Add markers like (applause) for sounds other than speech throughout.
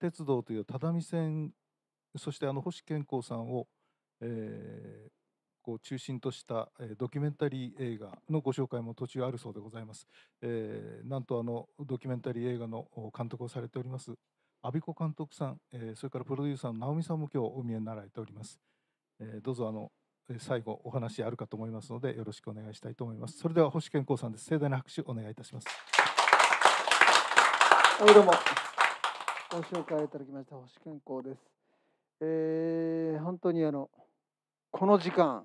鉄道という只見線そしてあの星健康さんを、えー、こう中心としたドキュメンタリー映画のご紹介も途中あるそうでございます。えー、なんとあのドキュメンタリー映画の監督をされております阿比子監督さん、えー、それからプロデューサーの直美さんも今日お見えになられております。えー、どうぞあの最後お話あるかと思いますのでよろしくお願いしたいと思います。それでは星健康さんです。盛大な拍手お願いいたします。どうも。ご紹介いただきました星健康です。えー、本当にあのこの時間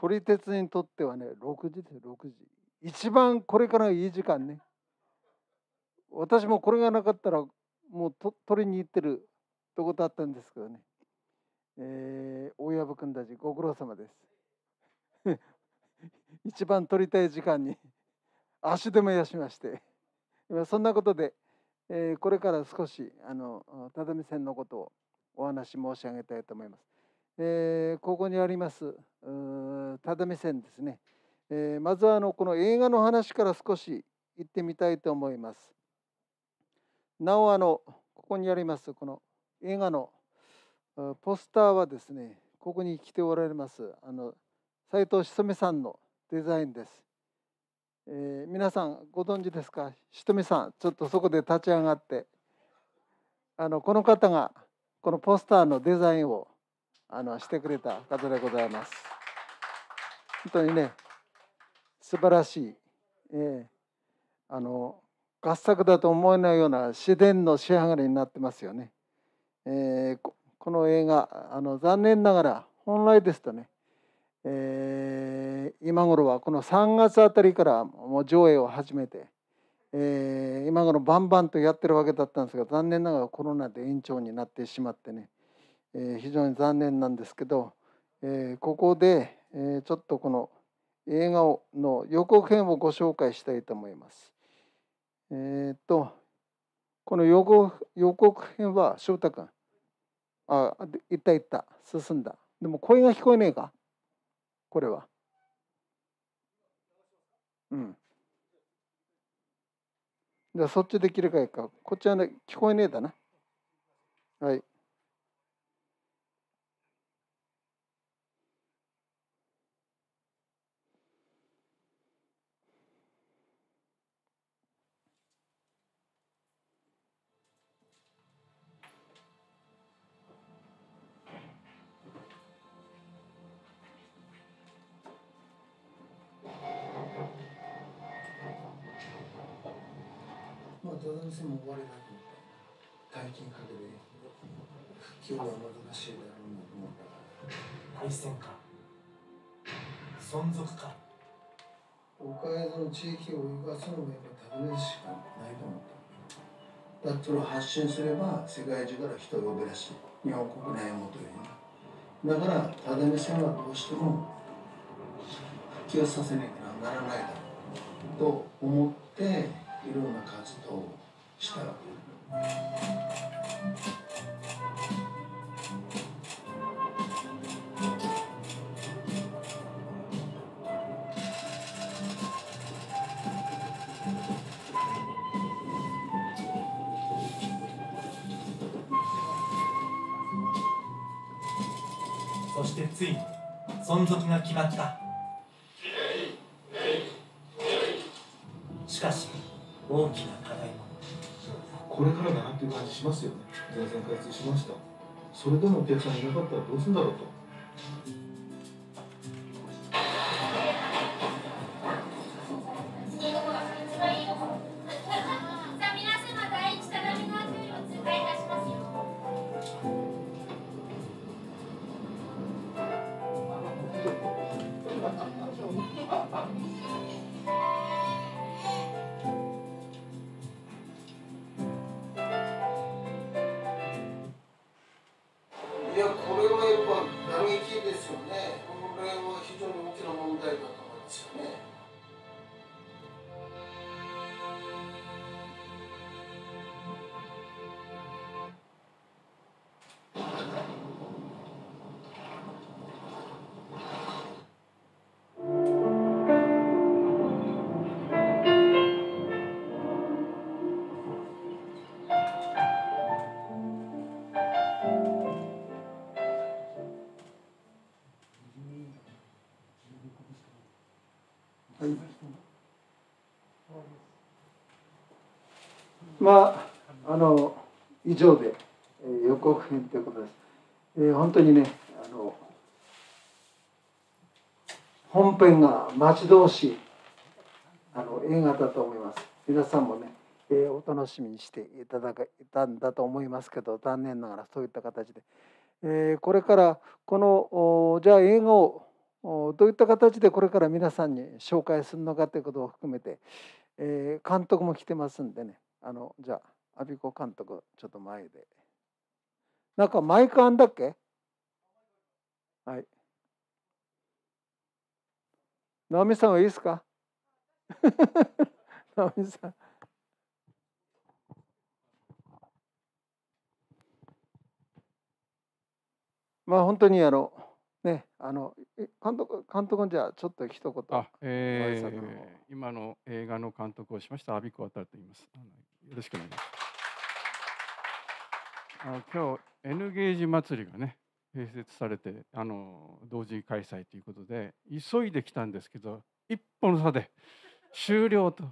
撮り鉄にとってはね6時ですよ6時一番これからいい時間ね私もこれがなかったらもうと取りに行ってるってことあったんですけどね、えー、大藪君たちご苦労様です (laughs) 一番撮りたい時間に足でもやしましてそんなことでえー、これから少しあの只見線のことをお話し申し上げたいと思います。えー、ここにあります只見線ですね、えー、まずはあのこの映画の話から少し行ってみたいと思います。なおあのここにありますこの映画のポスターはですねここに来ておられますあの斉藤しそめさんのデザインです。えー、皆さんご存知ですかひとみさんちょっとそこで立ち上がってあのこの方がこのポスターのデザインをあのしてくれた方でございます。本当にね素晴らしい、えー、あの合作だと思えないような自然の仕上がりになってますよね。えー、この映画あの残念ながら本来ですとねえー、今頃はこの3月あたりからもう上映を始めて、えー、今頃バンバンとやってるわけだったんですが残念ながらコロナで延長になってしまってね、えー、非常に残念なんですけど、えー、ここで、えちょっとこの映画をの予告編をご紹介したいと思います。えー、っとこの予告予告編は翔太君あ行った行った進んだでも声が聞こえねえかこれは。うん。じゃあそっちできるかいか。こっちはね、聞こえねえだな。はい。はど店も終われなく大金かけて今日は難しいだろうなと思ったから敗戦か存続か岡山の地域を生かすのがやっぱ食しかないと思っただってそれを発信すれば世界中から人を呼べらし日本国内をもというだからただ線はどうしても復旧させなきゃならないだろうと思っていろんな活動をしたわけ。そしてついに存続が決まったじしますよね全然開通しましたそれでもお客さんいなかったらどうするんだろうとまあ、あの以上で、えー、予告編ということです。えー、本当にねあの本編が待ち遠しいあの映画だと思います。皆さんもね、えー、お楽しみにしていただけたんだと思いますけど残念ながらそういった形で、えー、これからこのじゃあ映画をどういった形でこれから皆さんに紹介するのかということを含めて、えー、監督も来てますんでねあのじゃあアビコ監督ちょっと前でなんかマイクあんだっけはい直美さんはいいですか (laughs) 直美さんまあ本当にあのねあの監督監督じゃちょっと一言あ、えー、今の映画の監督をしました阿ビ子渡と言います。よろしくお願いします。あ今日 N ゲージ祭りがね併設されてあの同時開催ということで急いできたんですけど一歩の差で終了と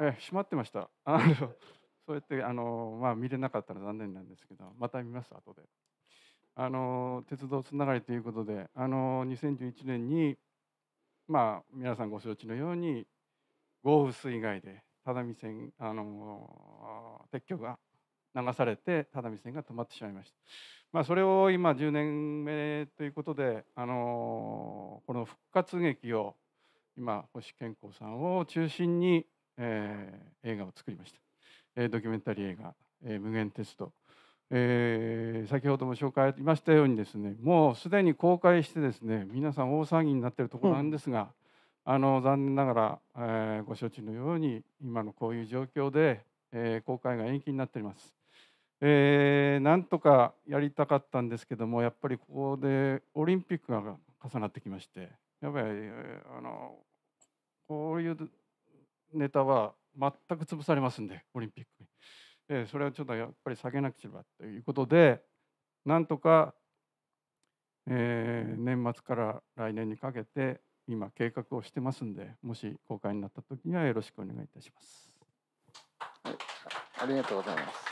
え閉まってましたあのそうやってあの、まあ、見れなかったら残念なんですけどまた見ます後であの鉄道つながりということであの2011年に、まあ、皆さんご承知のように豪雨水害で只見線あの鉄橋が流されて只見線が止まってしまいました。まあ、それを今10年目ということで、あのこの復活劇を今星健康さんを中心に、えー、映画を作りました、えー、ドキュメンタリー映画「えー、無限鉄道」えー、先ほども紹介ありましたようにですねもうすでに公開してですね皆さん大騒ぎになっているところなんですが、あの残念ながら、えー、ご承知のように今のこういう状況で、えー、公開が延期になってります。えー、なんとかやりたかったんですけどもやっぱりここでオリンピックが重なってきましてやっぱりあのこういうネタは全く潰されますんでオリンピックに、えー、それはちょっとやっぱり下げなくちゃばということでなんとか、えー、年末から来年にかけて今計画をしてますんでもし公開になった時にはよろしくお願いいたします。ありがとうございます。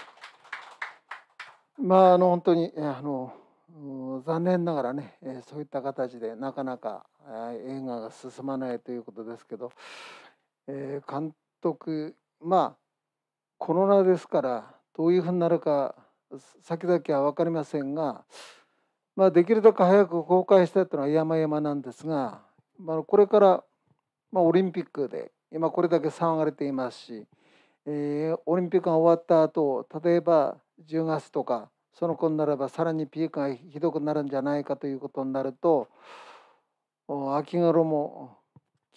まああの本当にあの残念ながらねそういった形でなかなか映画が進まないということですけど、えー、監督まあコロナですからどういうふうになるか先々は分かりませんが、まあ、できるだけ早く公開したいというのはやまやまなんですがあこれから、まあ、オリンピックで今これだけ騒がれていますし、えー、オリンピックが終わった後例えば10月とかその子になればさらにピークがひどくなるんじゃないかということになると秋頃も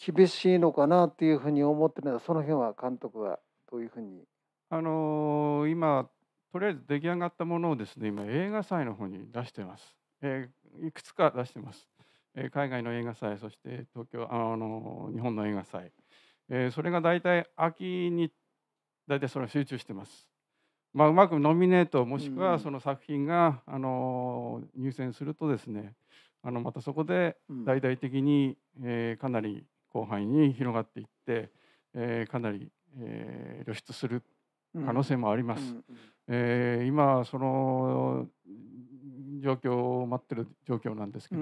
厳しいのかなというふうに思ってるのはその辺は監督はどういうふうにあのー、今とりあえず出来上がったものをですね今映画祭の方に出してます、えー、いくつか出してますえ海外の映画祭そして東京あの日本の映画祭、えそれが大体秋に大体それ集中してます。まあ、うまくノミネートもしくはその作品が、あの入選するとですねあのまたそこで大々的に、えかなり広範囲に広がっていって、えかなり、え露出する可能性もあります。え今その状況を待ってる状況なんですけど、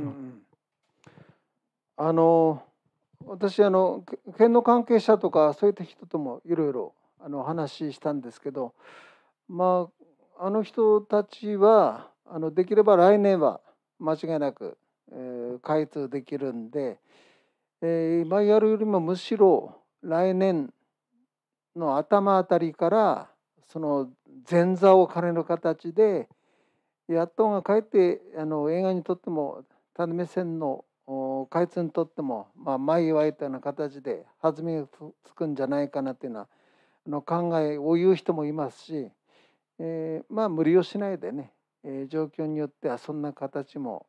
あの私あの県の関係者とかそういった人ともいろいろあの話したんですけどまああの人たちはあのできれば来年は間違いなく、えー、開通できるんで、えー、今やるよりもむしろ来年の頭あたりからその前座を兼ねる形でやっとがかえってあの映画にとっても種目線の開通にとっても、まあ、前祝いたような形で弾みがつくんじゃないかなというのはあの考えを言う人もいますし、えー、まあ無理をしないでね、えー、状況によってはそんな形も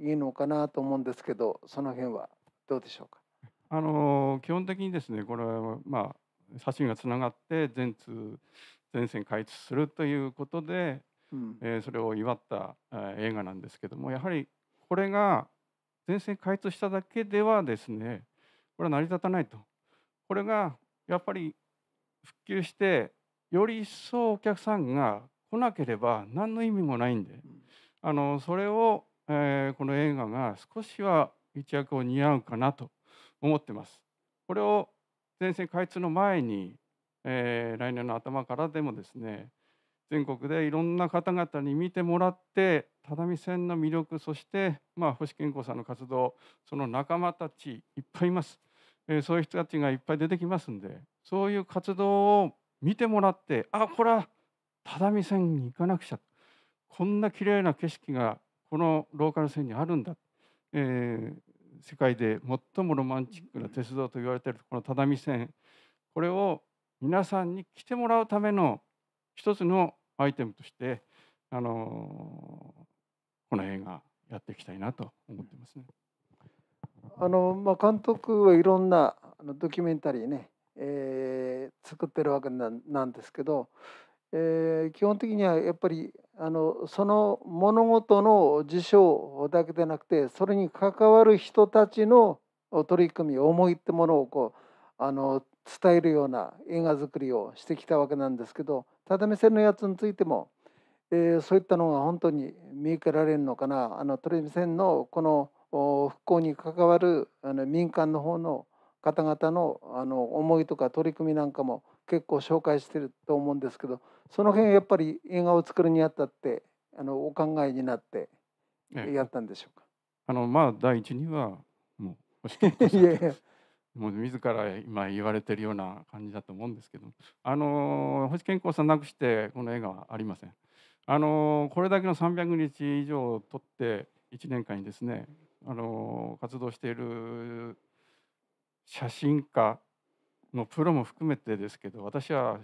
いいのかなと思うんですけどその辺はどうでしょうかあの基本的にですねこれはまあ写真がつながって全通全線開通するということで、うん、えー、それを祝った、え映画なんですけどもやはりこれが全線開通しただけではですねこれは成り立たないとこれがやっぱり復旧してより一層お客さんが来なければ何の意味もないんであのそれを、えー、この映画が少しは一役を合うかなと思ってます。これを全線開通の前に、えー、来年の頭からでもですね全国でいろんな方々に見てもらって只見線の魅力そして、まあ、星健康さんの活動その仲間たちいっぱいいます、えー、そういう人たちがいっぱい出てきますんでそういう活動を見てもらってあこれは只見線に行かなくちゃこんな綺麗な景色がこのローカル線にあるんだ、えー、世界で最もロマンチックな鉄道と言われているこの只見線これを皆さんに来てもらうための一つのアイテムとしてあのこの映画やっていきたいなと思ってますね。あのまあ、監督はいろんなドキュメンタリーね、えー、作ってるわけなんですけど、えー、基本的にはやっぱりあのその物事の事象だけでなくてそれに関わる人たちの取り組み思いってものをこうあの伝えるような映画作りをしてきたわけなんですけど只見線のやつについても、えー、そういったのが本当に見受けられるのかなあの只見線のこの復興に関わるあの民間の方の方々のあの思いとか取り組みなんかも結構紹介してると思うんですけどその辺やっぱり映画を作るにあたってあのお考えになってやったんでしょうか、ええ、あのまあ第一にはもういやいやもう自ら今言われてるような感じだと思うんですけどあの星健康さんなくしてこの映画はありません。あのこれだけの300日以上撮って1年間にですねあの活動している写真家のプロも含めてですけど私は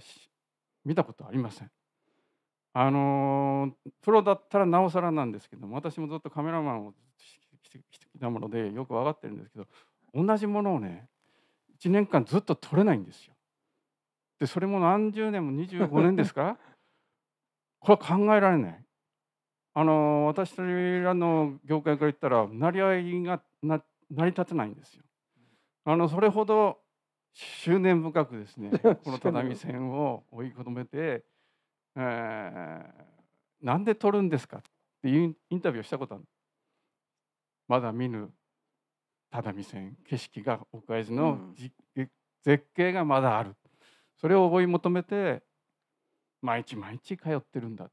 見たことありません。あのプロだったらなおさらなんですけども私もずっとカメラマンをしてきたものでよく分かってるんですけど同じものをね1年間ずっと取れないんですよ。でそれも何十年も25年ですか (laughs) これは考えられない。あの私らの業界から言ったら成り合いが成り立てないんですよ。あのそれほど執念深くですね (laughs) この只見線を追い込めて、えー、なんで取るんですかっていうインタビューをしたことあるまだ見ぬ只見線景色が奥会津の、うん、絶景がまだあるそれを追い求めて毎日毎日通ってるんだ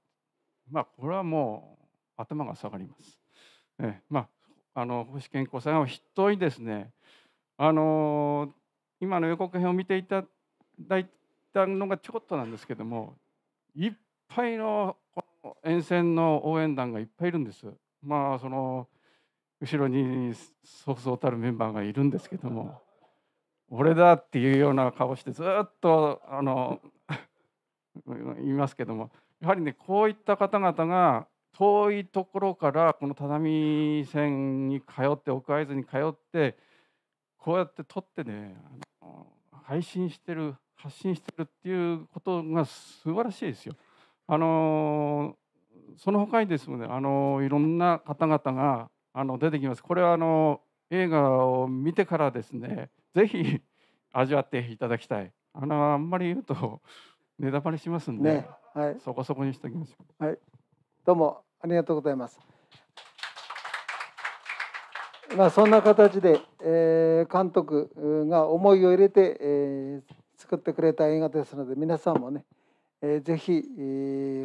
まあこれはもう頭が下がります。えまああの星健康さんは筆頭にですねあの今の予告編を見ていただいたのがちょこっとなんですけどもいっぱいの沿線の応援団がいっぱいいるんです。まあその後ろにそうそうたるメンバーがいるんですけども俺だっていうような顔してずっとあの言 (laughs) いますけどもやはりねこういった方々が遠いところからこの只見線に通って奥会津に通ってこうやって撮ってね配信してる発信してるっていうことが素晴らしいですよ。あのその他にですねあのいろんな方々があの出てきます。これはあの映画を見てからですね、ぜひ味わっていただきたい。あのあんまり言うと (laughs) ネタバレしますんで、ね、はい、そこそこにしておきましょう。はい、どうもありがとうございます。まあそんな形で、えー、監督が思いを入れて、えー、作ってくれた映画ですので皆さんもね、えー、ぜひ、え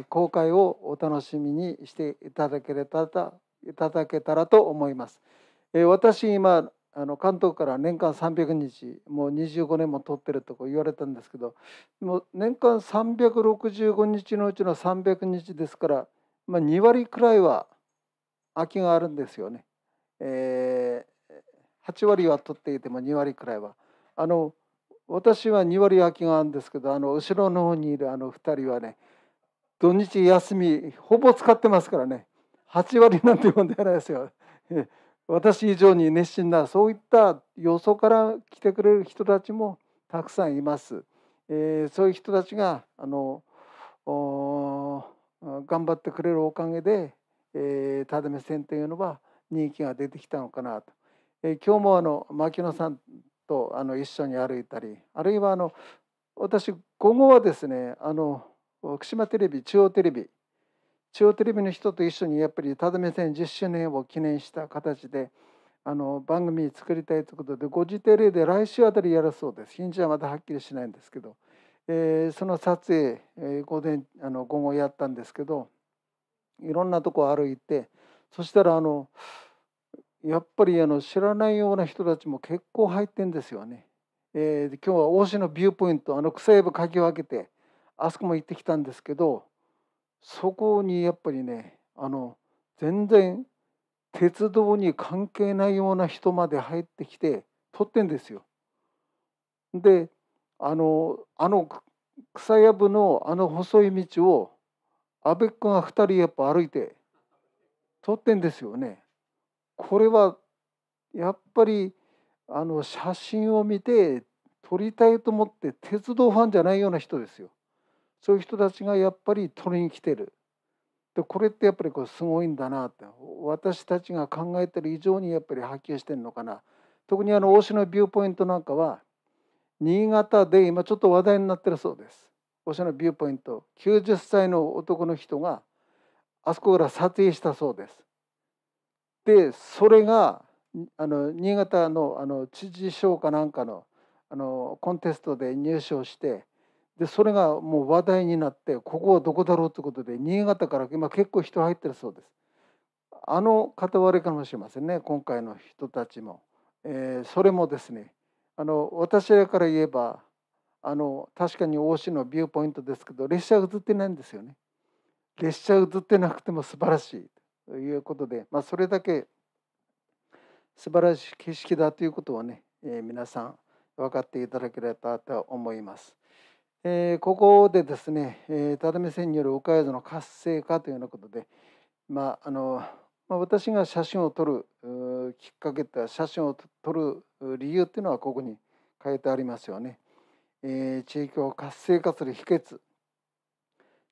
ー、公開をお楽しみにしていただければといただけたらと思います。え私今あの関東から年間300日もう25年も取ってるとこ言われたんですけどもう年間365日のうちの300日ですから、まあ、2割くらいは空きがあるんですよね。えー、8割は取っていても2割くらいは。あの私は2割空きがあるんですけどあの後ろの方にいるあの2人はね土日休みほぼ使ってますからね8割なんてもんではないですよ。私以上に熱心なそういったよそから来てくれる人たちもたくさんいます。えー、そういう人たちがあの頑張ってくれるおかげで、えー、ただめ線というのは人気が出てきたのかなと。えー、今日もあの牧野さんとあの一緒に歩いたりあるいはあの私午後はですねあの福島テレビ中央テレビ中央テレビの人と一緒にやっぱりただ目線10周年を記念した形であの番組作りたいということでご時定例で来週あたりやるそうです日にちはまだはっきりしないんですけど、えー、その撮影、えー、午前あの午後やったんですけどいろんなとこ歩いてそしたらあのやっぱりあの知らないような人たちも結構入ってんですよね。えー、今日は大志のビューポイントあの草エブかき分けてあそこも行ってきたんですけどそこにやっぱりねあの全然鉄道に関係ないような人まで入ってきて撮ってんですよ。であのあの草やぶのあの細い道を阿部君が2人やっぱ歩いて撮ってんですよね。これはやっぱりあの写真を見て撮りたいと思って鉄道ファンじゃないような人ですよ。そういう人たちがやっぱり取りに来てるでこれってやっぱりこうすごいんだなって私たちが考えてる以上にやっぱり波及してるのかな特にあの大島ビューポイントなんかは新潟で今ちょっと話題になってるそうです大島ビューポイント90歳の男の人があそこから撮影したそうですでそれがあの新潟のあの知事賞かなんかのあのコンテストで入賞してでそれがもう話題になってここはどこだろうということで新潟から今結構人入ってるそうです。あの片割れかもしれませんね今回の人たちも。えー、それもですねあの私らから言えばあの確かに大市のビューポイントですけど列車映ってないんですよね。列車映ってなくても素晴らしいということで、まあ、それだけ素晴らしい景色だということをね、えー、皆さん分かっていただければと思います。えー、ここでですね、えー、只見線による岡谷の活性化というようなことで、まああのまあ、私が写真を撮るきっかけって写真を撮る理由っていうのはここに書いてありますよね。えー、地域を活性化する秘訣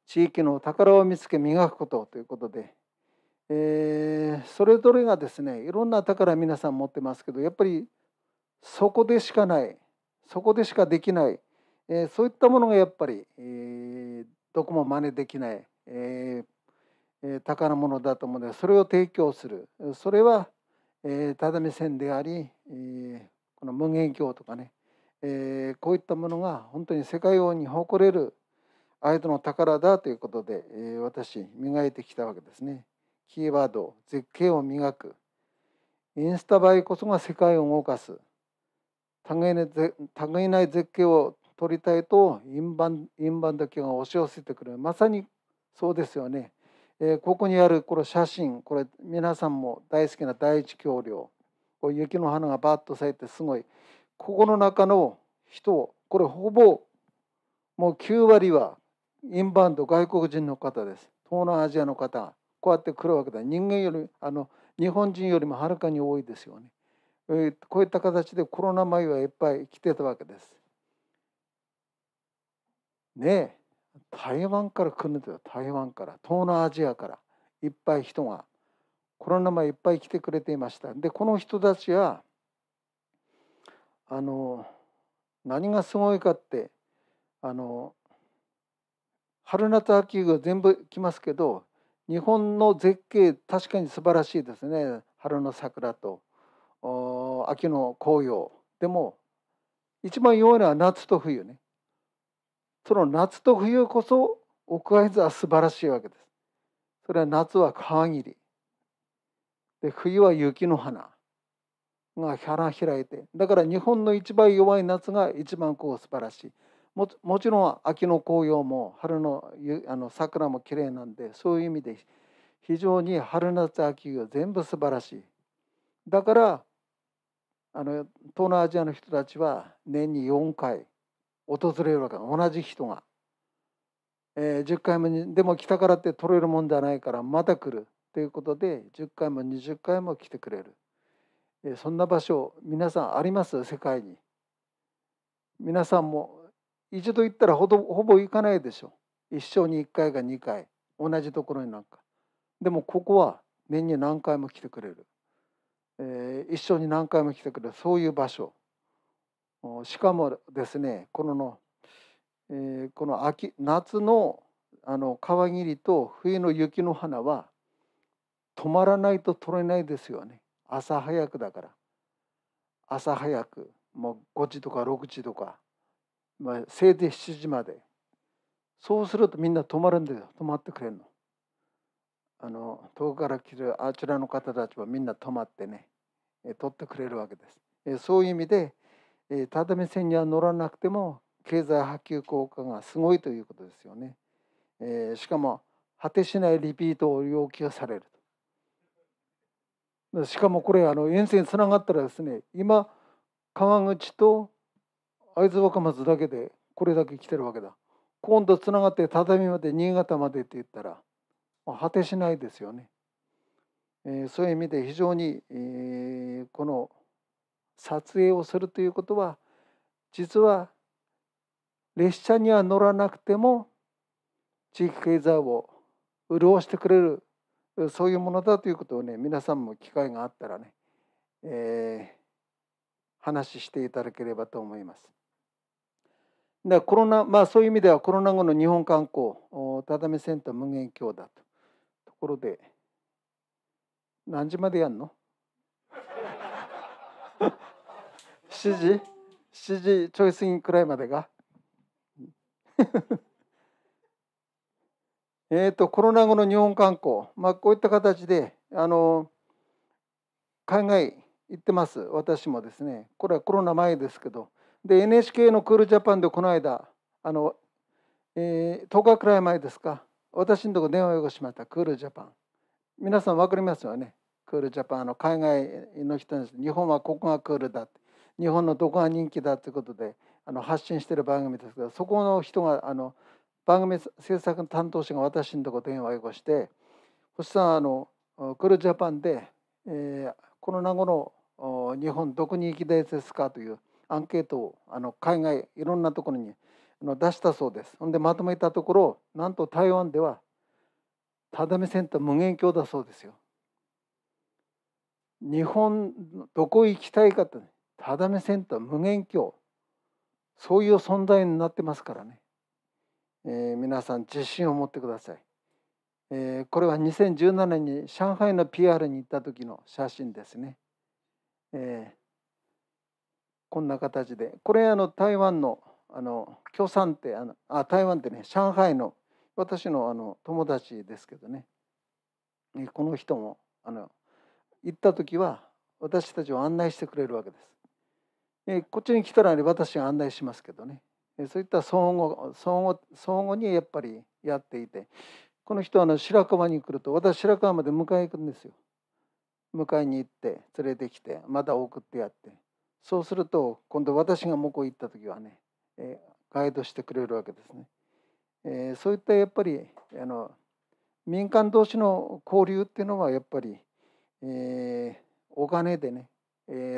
地域の宝を見つけ磨くことということで、えー、それぞれがですねいろんな宝皆さん持ってますけどやっぱりそこでしかないそこでしかできないえそういったものがやっぱり、えー、どこも真似できない、え宝物だと思うのでそれを提供するそれは、え只見線であり、えこの無限鏡とかね、えこういったものが本当に世界王に誇れる相手の宝だということで、えー、私磨いてきたわけですね。キーワード絶景を磨くインスタ映えこそが世界を動かす類いない絶景を取りたいとインバンインバウンド企業が押し寄せてくるまさにそうですよね、えー、ここにあるこの写真これ皆さんも大好きな第一橋梁こう雪の花がバッと咲いてすごいここの中の人これほぼもう9割はインバウンド外国人の方です東南アジアの方こうやって来るわけだ人間よりあの日本人よりもはるかに多いですよね、えー、こういった形でコロナ前はいっぱい来てたわけですね台湾から来るんだよ台湾から東南アジアからいっぱい人がコロナ前いっぱい来てくれていましたでこの人たちはあの何がすごいかってあの春夏秋が全部来ますけど日本の絶景確かに素晴らしいですね春の桜と秋の紅葉でも一番弱いのは夏と冬ねその夏と冬こそ奥会津は素晴らしいわけです。それは夏は川霧で冬は雪の花が花開いてだから日本の一番弱い夏が一番こう素晴らしいももちろん秋の紅葉も春のあの桜も綺麗なんでそういう意味で非常に春夏秋が全部素晴らしいだからあの東南アジアの人たちは年に4回訪れるわけ同じ人が、えー、10回もでも来たからって取れるもんじゃないからまた来るということで10回も20回も来てくれる、えー、そんな場所皆さんあります世界に皆さんも一度行ったらほどほぼ行かないでしょ一生に1回か2回同じところになんかでもここは年に何回も来てくれる、えー、一生に何回も来てくれるそういう場所しかもですねこのえー、この秋夏のあの川霧と冬の雪の花は止まらないと取れないですよね朝早くだから朝早くもう5時とか6時とか、まあ、せいぜい7時までそうするとみんな止まるんですよ止まってくれるの。あの遠くから来るあちらの方たちはみんな泊まってね取ってくれるわけです。そういう意味でえー、線には乗らなくても経済波及効果がすごいということですよね。えー、しかも果てしないリピートを要求されると。しかもこれあの沿線つながったらですね今川口と会津若松だけでこれだけ来てるわけだ。今度つながって畳まで新潟までって言ったら、ま果てしないですよね。えー、そういう意味で非常に、えー、この撮影をするということは実は列車には乗らなくても地域経済を潤してくれるそういうものだということをね皆さんも機会があったらね、えー、話していただければと思います。でコロナまあそういう意味ではコロナ後の日本観光ただめセンター無限強だとところで何時までやんの7 (laughs) 時7時ちょい過ぎくらいまでが (laughs) えっとコロナ後の日本観光、まあ、こういった形であの海外行ってます私もですねこれはコロナ前ですけどで NHK の「クールジャパン」でこの間あの、えー、10日くらい前ですか私のとこ電話をよこしましたクールジャパン皆さん分かりますよねクールジャパンの海外の人に日本はここがクールだ日本のどこが人気だということであの発信してる番組ですけどそこの人があの番組制作の担当者が私のとこ電話をよこして星さんあのクールジャパンで、えー、ロの後の日本どこに行きたいですかというアンケートをあの海外いろんなところに出したそうです。ほんでまとめたところなんと台湾では「ただめ線と無限鏡だそうですよ。日本どこ行きたいかってただめセンター無限鏡そういう存在になってますからね、えー、皆さん自信を持ってください、えー、これは2017年に上海の PR に行った時の写真ですね、えー、こんな形でこれあの台湾のあの共産ってあのあ台湾ってね上海の私のあの友達ですけどねこの人もあの行った時は私たちを案内してくれるわけです。えこっちに来たら、私が案内しますけどね、えそういった相互相互相互にやっぱりやっていてこの人はあの白川に来ると私白川まで迎え行くんですよ。迎えに行って連れてきてまた送ってやってそうすると今度私が向こう行った時はね、えガイドしてくれるわけですね。えそういったやっぱりあの民間同士の交流っていうのはやっぱりえー、お金でね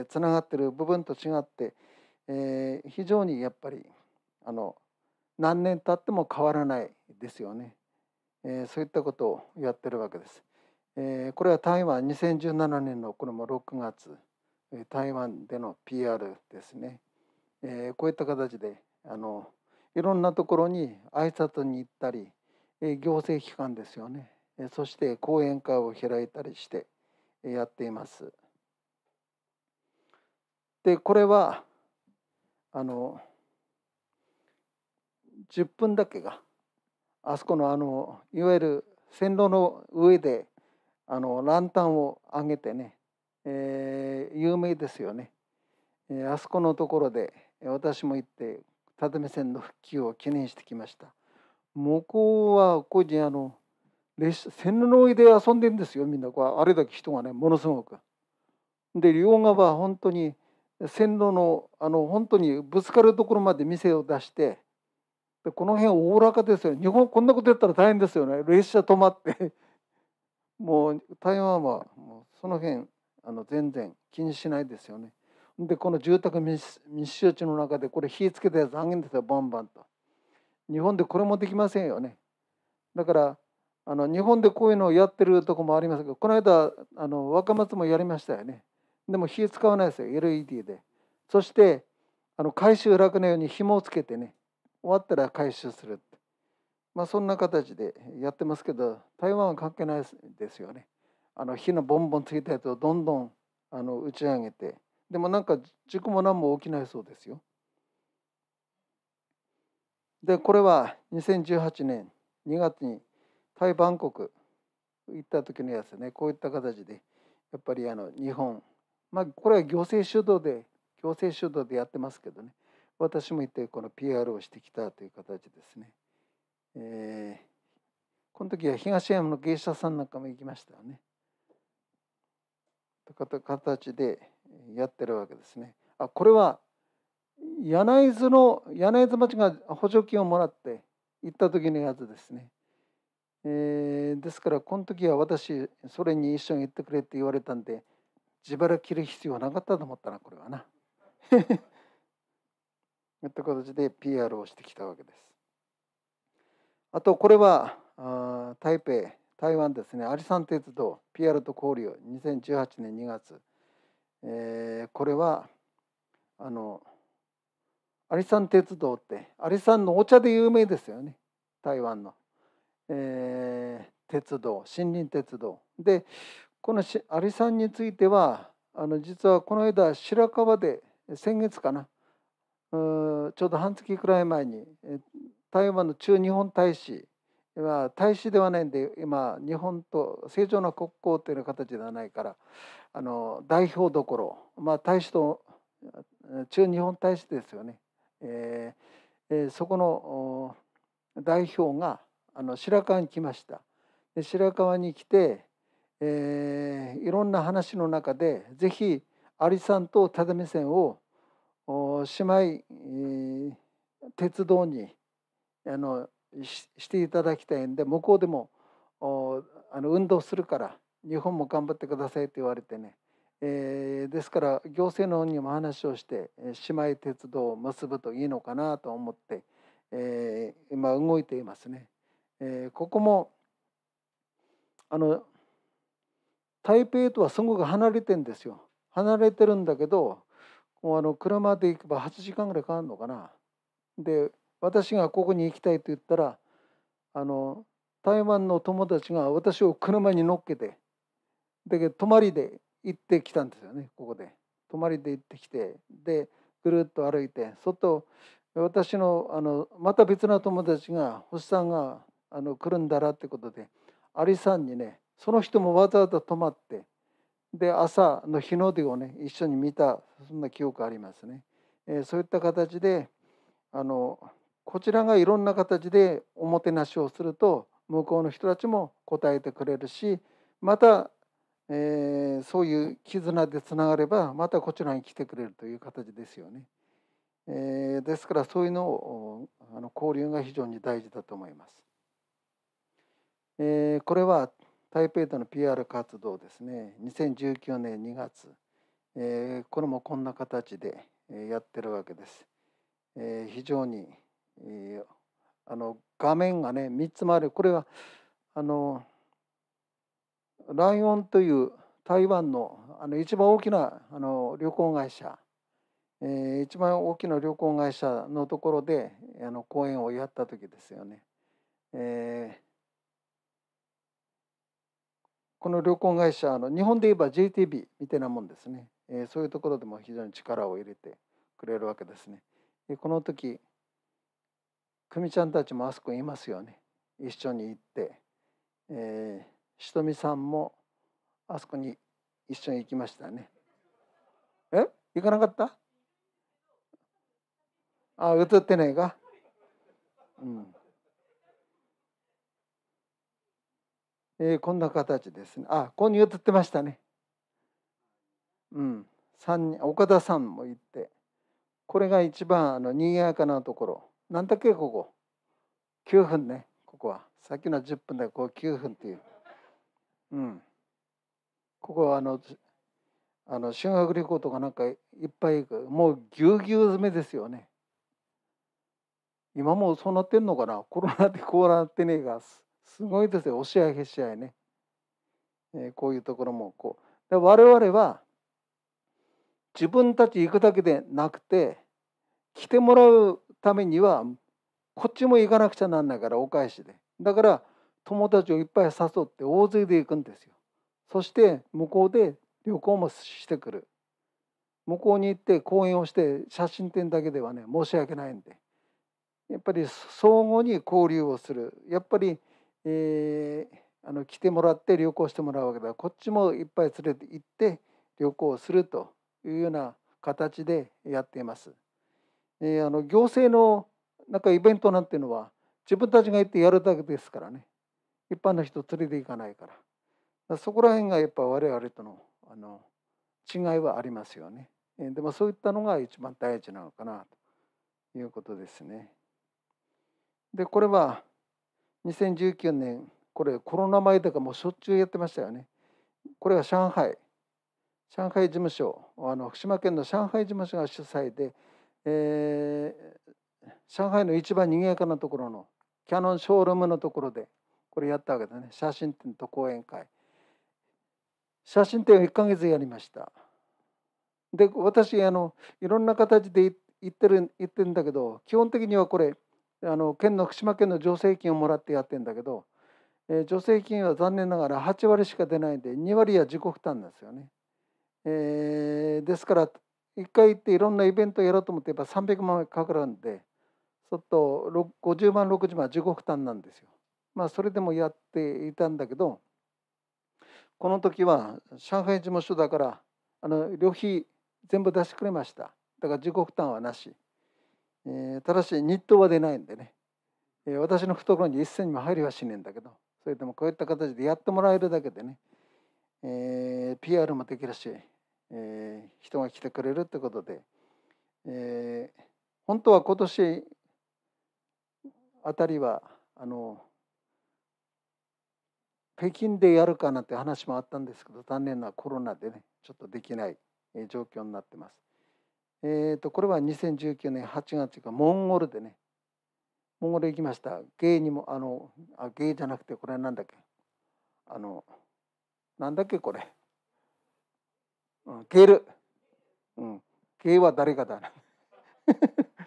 つな、えがってる部分と違って、えー、非常にやっぱりあの何年経っても変わらないですよね、えー、そういったことをやってるわけです。えー、これは台湾2017年のこれも6月台湾での PR ですね、えー、こういった形であのいろんなところに挨拶に行ったり、えー、行政機関ですよね、えー、そして講演会を開いたりして、やっています。でこれはあの10分だけがあそこのあのいわゆる線路の上であのランタンを上げてね、えー、有名ですよね、えー、あそこのところで私も行って只見線の復旧を記念してきました。向こうは個人あの線路の上で遊んでんですよみんなこうあれだけ人がねものすごく。で両側本当に線路のあの本当にぶつかるところまで店を出してでこの辺おおらかですよ日本こんなことやったら大変ですよね列車止まって (laughs) もう台湾はもうその辺あの全然気にしないですよね。でこの住宅密集地の中でこれ火つけたやつあげんですよバンバンと。日本でこれもできませんよね。だからあの日本でこういうのをやってるとこもありますけどこの間あの若松もやりましたよねでも火使わないですよ LED でそしてあの回収楽なように紐をつけてね終わったら回収するまあそんな形でやってますけど台湾は関係ないですよねあの火のボンボンついたやつをどんどんあの打ち上げてでもなんか事故も何も起きないそうですよでこれは2018年2月にタイ・バンコク行った時のやつねこういった形でやっぱりあの日本まあこれは行政主導で行政主導でやってますけどね私も行ってこの PR をしてきたという形ですね。えー、この時は東山の芸者さんなんかも行きましたよね。という形でやってるわけですね。あこれは柳津の柳津町が補助金をもらって行った時のやつですね。えー、ですからこの時は私それに一緒に行ってくれって言われたんで自腹切る必要はなかったと思ったなこれはな。という形で PR をしてきたわけです。あとこれはあ台北台湾ですねアリサン鉄道 PR と交流2018年2月、えー、これはあのアリサン鉄道ってアリサンのお茶で有名ですよね台湾のえー、鉄道森林鉄道でこの阿さんについてはあの実はこの間白川で先月かなちょうど半月くらい前に台湾の駐日本大使は大使ではないんで今日本と正常な国交という形ではないからあの代表どころ、まあ、大使と中日本大使ですよね、えーえー、そこの代表があの白川に来ました。で白川に来て、えー、いろんな話の中で是非有さんと只見線を姉妹、えー、鉄道にあのししていただきたいんで向こうでもあの運動するから日本も頑張ってくださいと言われてね、えー、ですから行政の方にも話をして姉妹鉄道を結ぶといいのかなと思って、えー、今動いていますね。えー、ここもあの台北とはすごく離れてんですよ離れてるんだけどもうあの車で行けば8時間ぐらいかかるのかなで私がここに行きたいと言ったらあの台湾の友達が私を車に乗っけてで泊まりで行ってきたんですよねここで泊まりで行ってきてでぐるっと歩いて外私のあのまた別の友達が星さんがあの来るんだらってことでアリさんにねその人もわざわざ泊まってで朝の日の出をね一緒に見たそんな記憶ありますね、えー、そういった形であのこちらがいろんな形でおもてなしをすると向こうの人たちも応えてくれるしまた、えー、そういう絆でつながればまたこちらに来てくれるという形ですよね。えー、ですからそういうのをあの交流が非常に大事だと思います。えー、これは台北での PR 活動ですね2019年2月、えー、これもこんな形でやってるわけです。えー、非常に、えー、あの画面がね3つもあるこれはあのライオンという台湾のあの一番大きなあの旅行会社、えー、一番大きな旅行会社のところであの講演をやった時ですよね。えーこの旅行会社の日本で言えば JTB みたいなもんですね、えー、そういうところでも非常に力を入れてくれるわけですね。でこの時久美ちゃんたちもあそこいますよね一緒に行って、えー、しとみさんもあそこに一緒に行きましたね。え行かなかったあ映ってないか、うん、えー、こんな形ですねあここに写ってましたねうん3人岡田さんも行ってこれが一番あの賑やかなところなんだっけここ9分ねここはさっきの10分でこう9分っていううんここはあのあの修学旅行とかなんかいっぱい行くもうぎゅうぎゅう詰めですよね今もそうなってんのかなコロナでこうなってねえがすごいですよ押上試合ね、えー、こういうところもこうで我々は自分たち行くだけでなくて来てもらうためにはこっちも行かなくちゃなんないからお返しでだから友達をいっぱい誘って大勢で行くんですよそして向こうで旅行もしてくる向こうに行って講演をして写真展だけではね申し訳ないんでやっぱり相互に交流をするやっぱりえー、あの来てもらって旅行してもらうわけだこっちもいっぱい連れて行って旅行するというような形でやっています。えー、あの行政のなんかイベントなんていうのは自分たちが行ってやるだけですからね一般の人連れて行かないから。そこら辺がやっぱ我々とのあの違いはありますよね。でもそういったのが一番大事なのかなということですね。でこれは2019年これコロナ前とかもうしょっちゅうやってましたよねこれは上海上海事務所あの福島県の上海事務所が主催で、えー、上海の一番賑やかなところのキャノンショールームのところでこれやったわけだね写真展と講演会写真展を1ヶ月やりましたで私あのいろんな形で行ってる行ってるんだけど基本的にはこれあの県の福島県の助成金をもらってやってんだけど、えー、助成金は残念ながら8割しか出ないんで2割は自己負担ですよね。えー、ですから一回行っていろんなイベントやろうと思ってやっぱ300万円かかるんでそっと50万60万は自己負担なんですよ。まあそれでもやっていたんだけどこの時は上海事務所だからあの旅費全部出してくれましただから自己負担はなし。えー、ただし日当は出ないんでね、えー、私の懐に一銭も入りはしねえんだけどそれでもこういった形でやってもらえるだけでね、えー、PR もできるし、えー、人が来てくれるってことで、えー、本当は今年あたりはあの北京でやるかなって話もあったんですけど残念なコロナでねちょっとできない状況になってます。えー、とこれは2019年8月がモンゴルでねモンゴル行きました芸にもあのあ芸じゃなくてこれは何だっけあのなんだっけこれ、うん、ゲール、うん、ゲーは誰かだな (laughs)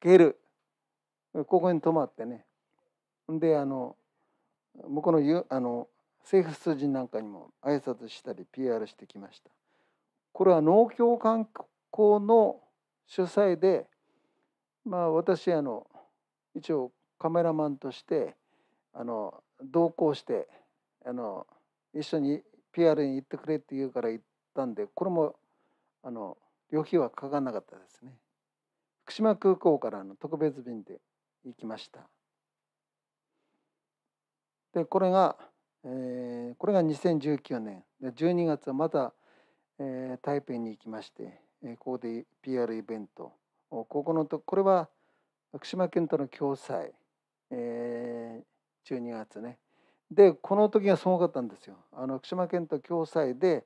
ゲールここに泊まってねであの向こうのゆあの政府筋なんかにも挨拶したり PR してきましたこれは農協関校の主催で、まあ、私あの一応カメラマンとしてあの同行してあの一緒に PR に行ってくれって言うから行ったんでこれもあの旅費はかかんなかったですね福島空港からの特別便で行きましたでこれが、えー、これが2019年で12月はまた、えー、台北に行きましてえここで PR イベントここのとこれは福島県との共催、えー、12月ねでこの時がすごかったんですよあの福島県と共催で、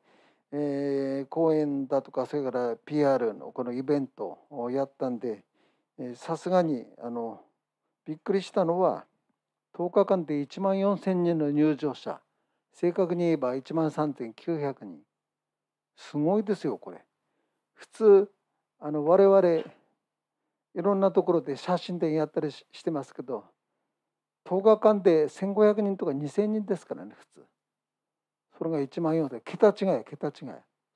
えー、講演だとかそれから PR のこのイベントをやったんでさすがにあのびっくりしたのは10日間で1万4,000人の入場者正確に言えば1万3,900人すごいですよこれ普通あの我々いろんなところで写真展やったりしてますけど10日間で1500人とか2000人ですからね普通それが1万4 0桁違い桁違い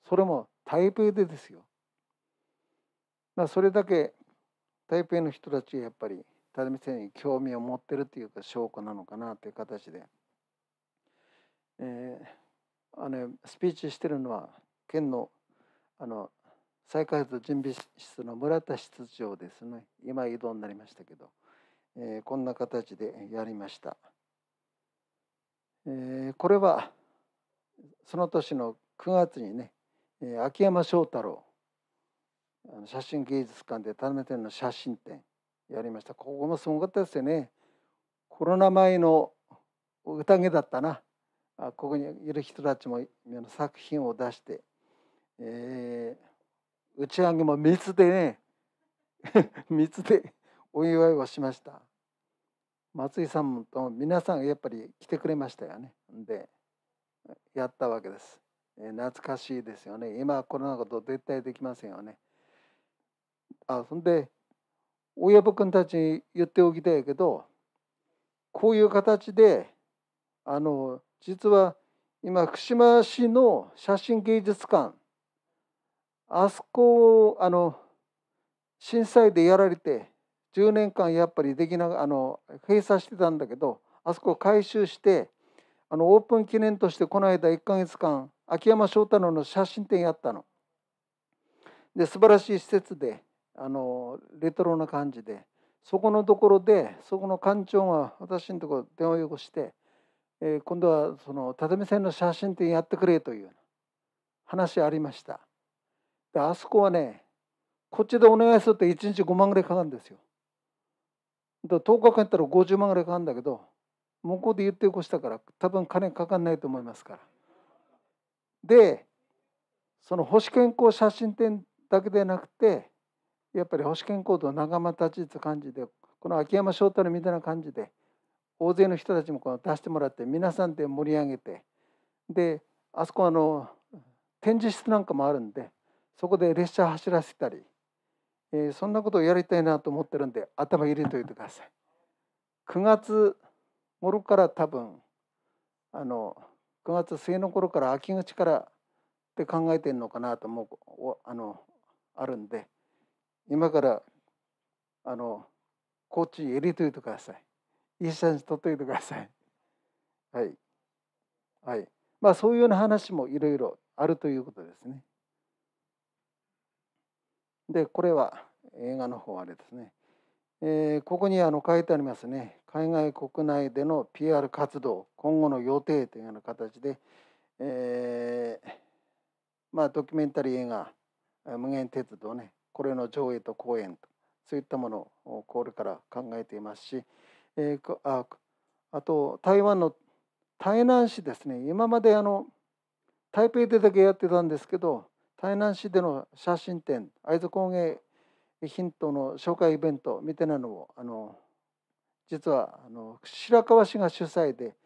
それも台北でですよまあそれだけ台北の人たちがやっぱり只見線に興味を持ってるというか証拠なのかなという形で、えーあのスピーチしてるのは県のあの再開発準備室の村田室長ですね今移動になりましたけど、えー、こんな形でやりました、えー、これはその年の9月にね、えー、秋山翔太郎あの写真芸術館で田辺店の写真展やりましたここもすごかったですよねコロナ前の宴だったなあここにいる人たちも作品を出して、えー、打ち上げも密でね密 (laughs) でお祝いをしました松井さんと皆さんやっぱり来てくれましたよねでやったわけです、え懐かしいですよね今コロナこと絶対できませんよねあそんで親子君たちに言っておきたいけどこういう形であの実は今福島市の写真芸術館あそこをあの震災でやられて10年間やっぱりできなあの閉鎖してたんだけどあそこを改修してあのオープン記念としてこの間1か月間秋山翔太郎の写真展やったの。で素晴らしい施設であのレトロな感じでそこのところでそこの館長が私のところ電話をよこして、えー、今度はその畳線の写真展やってくれという話ありました。であそこはねこっちでお願いすると1日5万ぐらいかかるんですよ。で10日間やったら50万ぐらいかかるんだけど向こうで言って起こしたから多分金かかんないと思いますから。でその保守健康写真展だけでなくてやっぱり保守健康と仲間たちって感じでこの秋山翔太郎みたいな感じで大勢の人たちもこの出してもらって皆さんで盛り上げてであそこあの展示室なんかもあるんでそこで列車走らせたり、えー、そんなことをやりたいなと思ってるんで頭入れといてください。9月頃から多分あの9月末の頃から秋口からって考えてるのかなと思うあのあるんで今からあのコーチ入れといてください。一緒に取撮っといてください。はい。はい。まあそういうような話もいろいろあるということですね。でこれは映画の方あれですね、えー、ここにあの書いてありますね海外国内での PR 活動今後の予定というような形で、えー、まあ、ドキュメンタリー映画「無限鉄道ね」これの上映と公演とそういったものをこれから考えていますし、えー、ああと台湾の台南市ですね今まであの台北でだけやってたんですけど台南市での写真展会津工芸ヒントの紹介イベントみたいなのをあの実はあの白河市が主催で、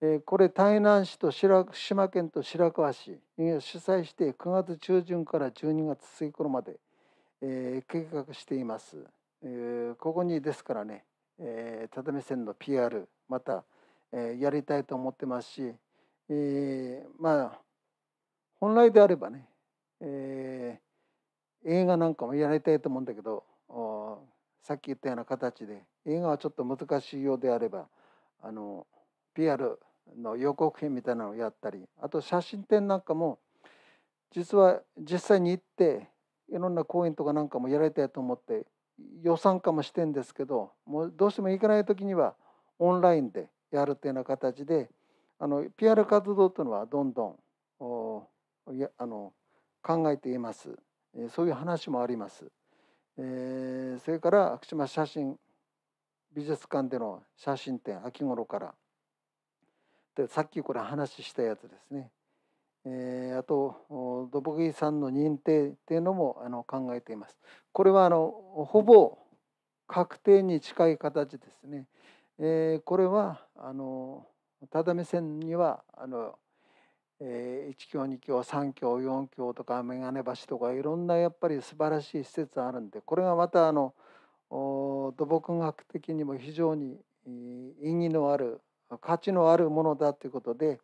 えー、これ台南市と白島県と白河市主催して9月中旬から12月過ぎ頃まで、えー、計画しています、えー、ここにですからね、えー、只線の PR また、えー、やりたいと思ってますし、えー、まあ本来であればねえー、映画なんかもやりたいと思うんだけどさっき言ったような形で映画はちょっと難しいようであればあの PR の予告編みたいなのをやったりあと写真展なんかも実は実際に行っていろんな公演とかなんかもやりたいと思って予算化もしてんですけどもうどうしても行かない時にはオンラインでやるというような形であの PR 活動というのはどんどんやあの考えています、えそういう話もあります、えそれから福島写真美術館での写真展秋頃からでさっきこれ話したやつですね、えあと土木さんの認定っていうのもあの考えています。これはあのほぼ確定に近い形ですね。えこれはあの只見線にはあのえ1橋2橋3橋4橋とか眼鏡橋とかいろんなやっぱり素晴らしい施設あるんでこれがまたあの土木学的にも非常に意義のある価値のあるものだということで、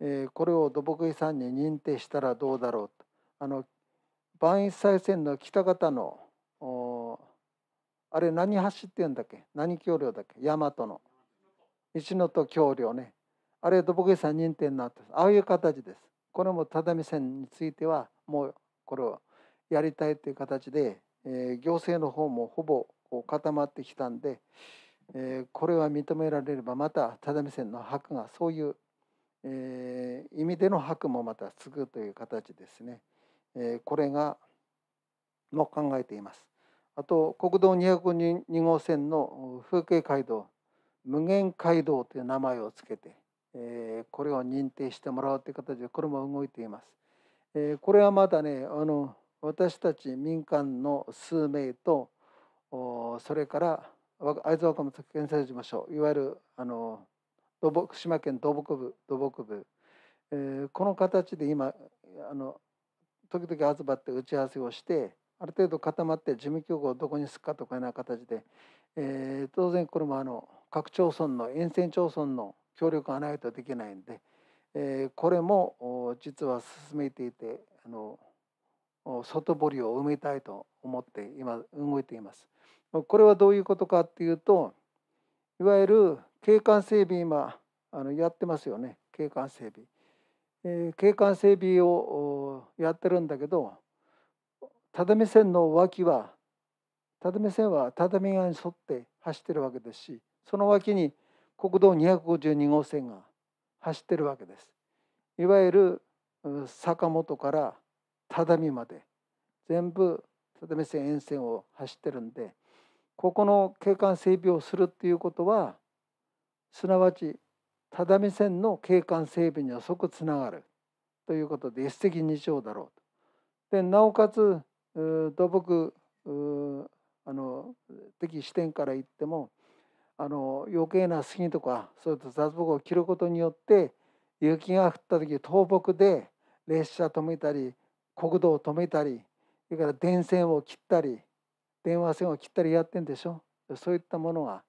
えこれを土木遺産に認定したらどうだろうと。あの万一西線の北方のあれ何橋って言うんだっけ何橋梁だっけ大和の一のと橋梁ねあるいは土木屋さん認定になってああいう形です。これも只見線についてはもうこれをやりたいという形で、えー、行政の方もほぼ固まってきたんで、えー、これは認められればまた只見線の白がそういう、えー、意味での白もまた継ぐという形ですね。えこれがも考えています。あと国道202号線の風景街道無限街道という名前をつけてえこれを認定してもらうという形でこれも動いています。えこれはまだねあの私たち民間の数名とそれから会津若松検査事務所いわゆるあの土木島県土木部土木部、えー、この形で今あの時々集まって打ち合わせをしてある程度固まって事務局をどこにすっかとかいうような形で、えー、当然これもあの各町村の沿線町村の協力がないとできないんで、えー、これも実は進めていてあの外堀を埋めたいと思って今動いています。これはどういうことかっていうといわゆる景観整備今あのやってますよね景観整備、えー、景観整備をやってるんだけど只見線の脇は只見線は只見川に沿って走ってるわけですしその脇に国道252号線が走ってるわけです。いわゆる坂本から只見まで全部只見線沿線を走ってるんでここの景観整備をするっていうことはすなわち只見線の景観整備には即つながるということで一石二鳥だろうと。でなおかつ土木あの的視点から言ってもあの余計な杉とかそういった雑木を切ることによって雪が降った時倒木で列車止めたり国道を止めたりそれから電線を切ったり電話線を切ったりやってんでしょそういったものが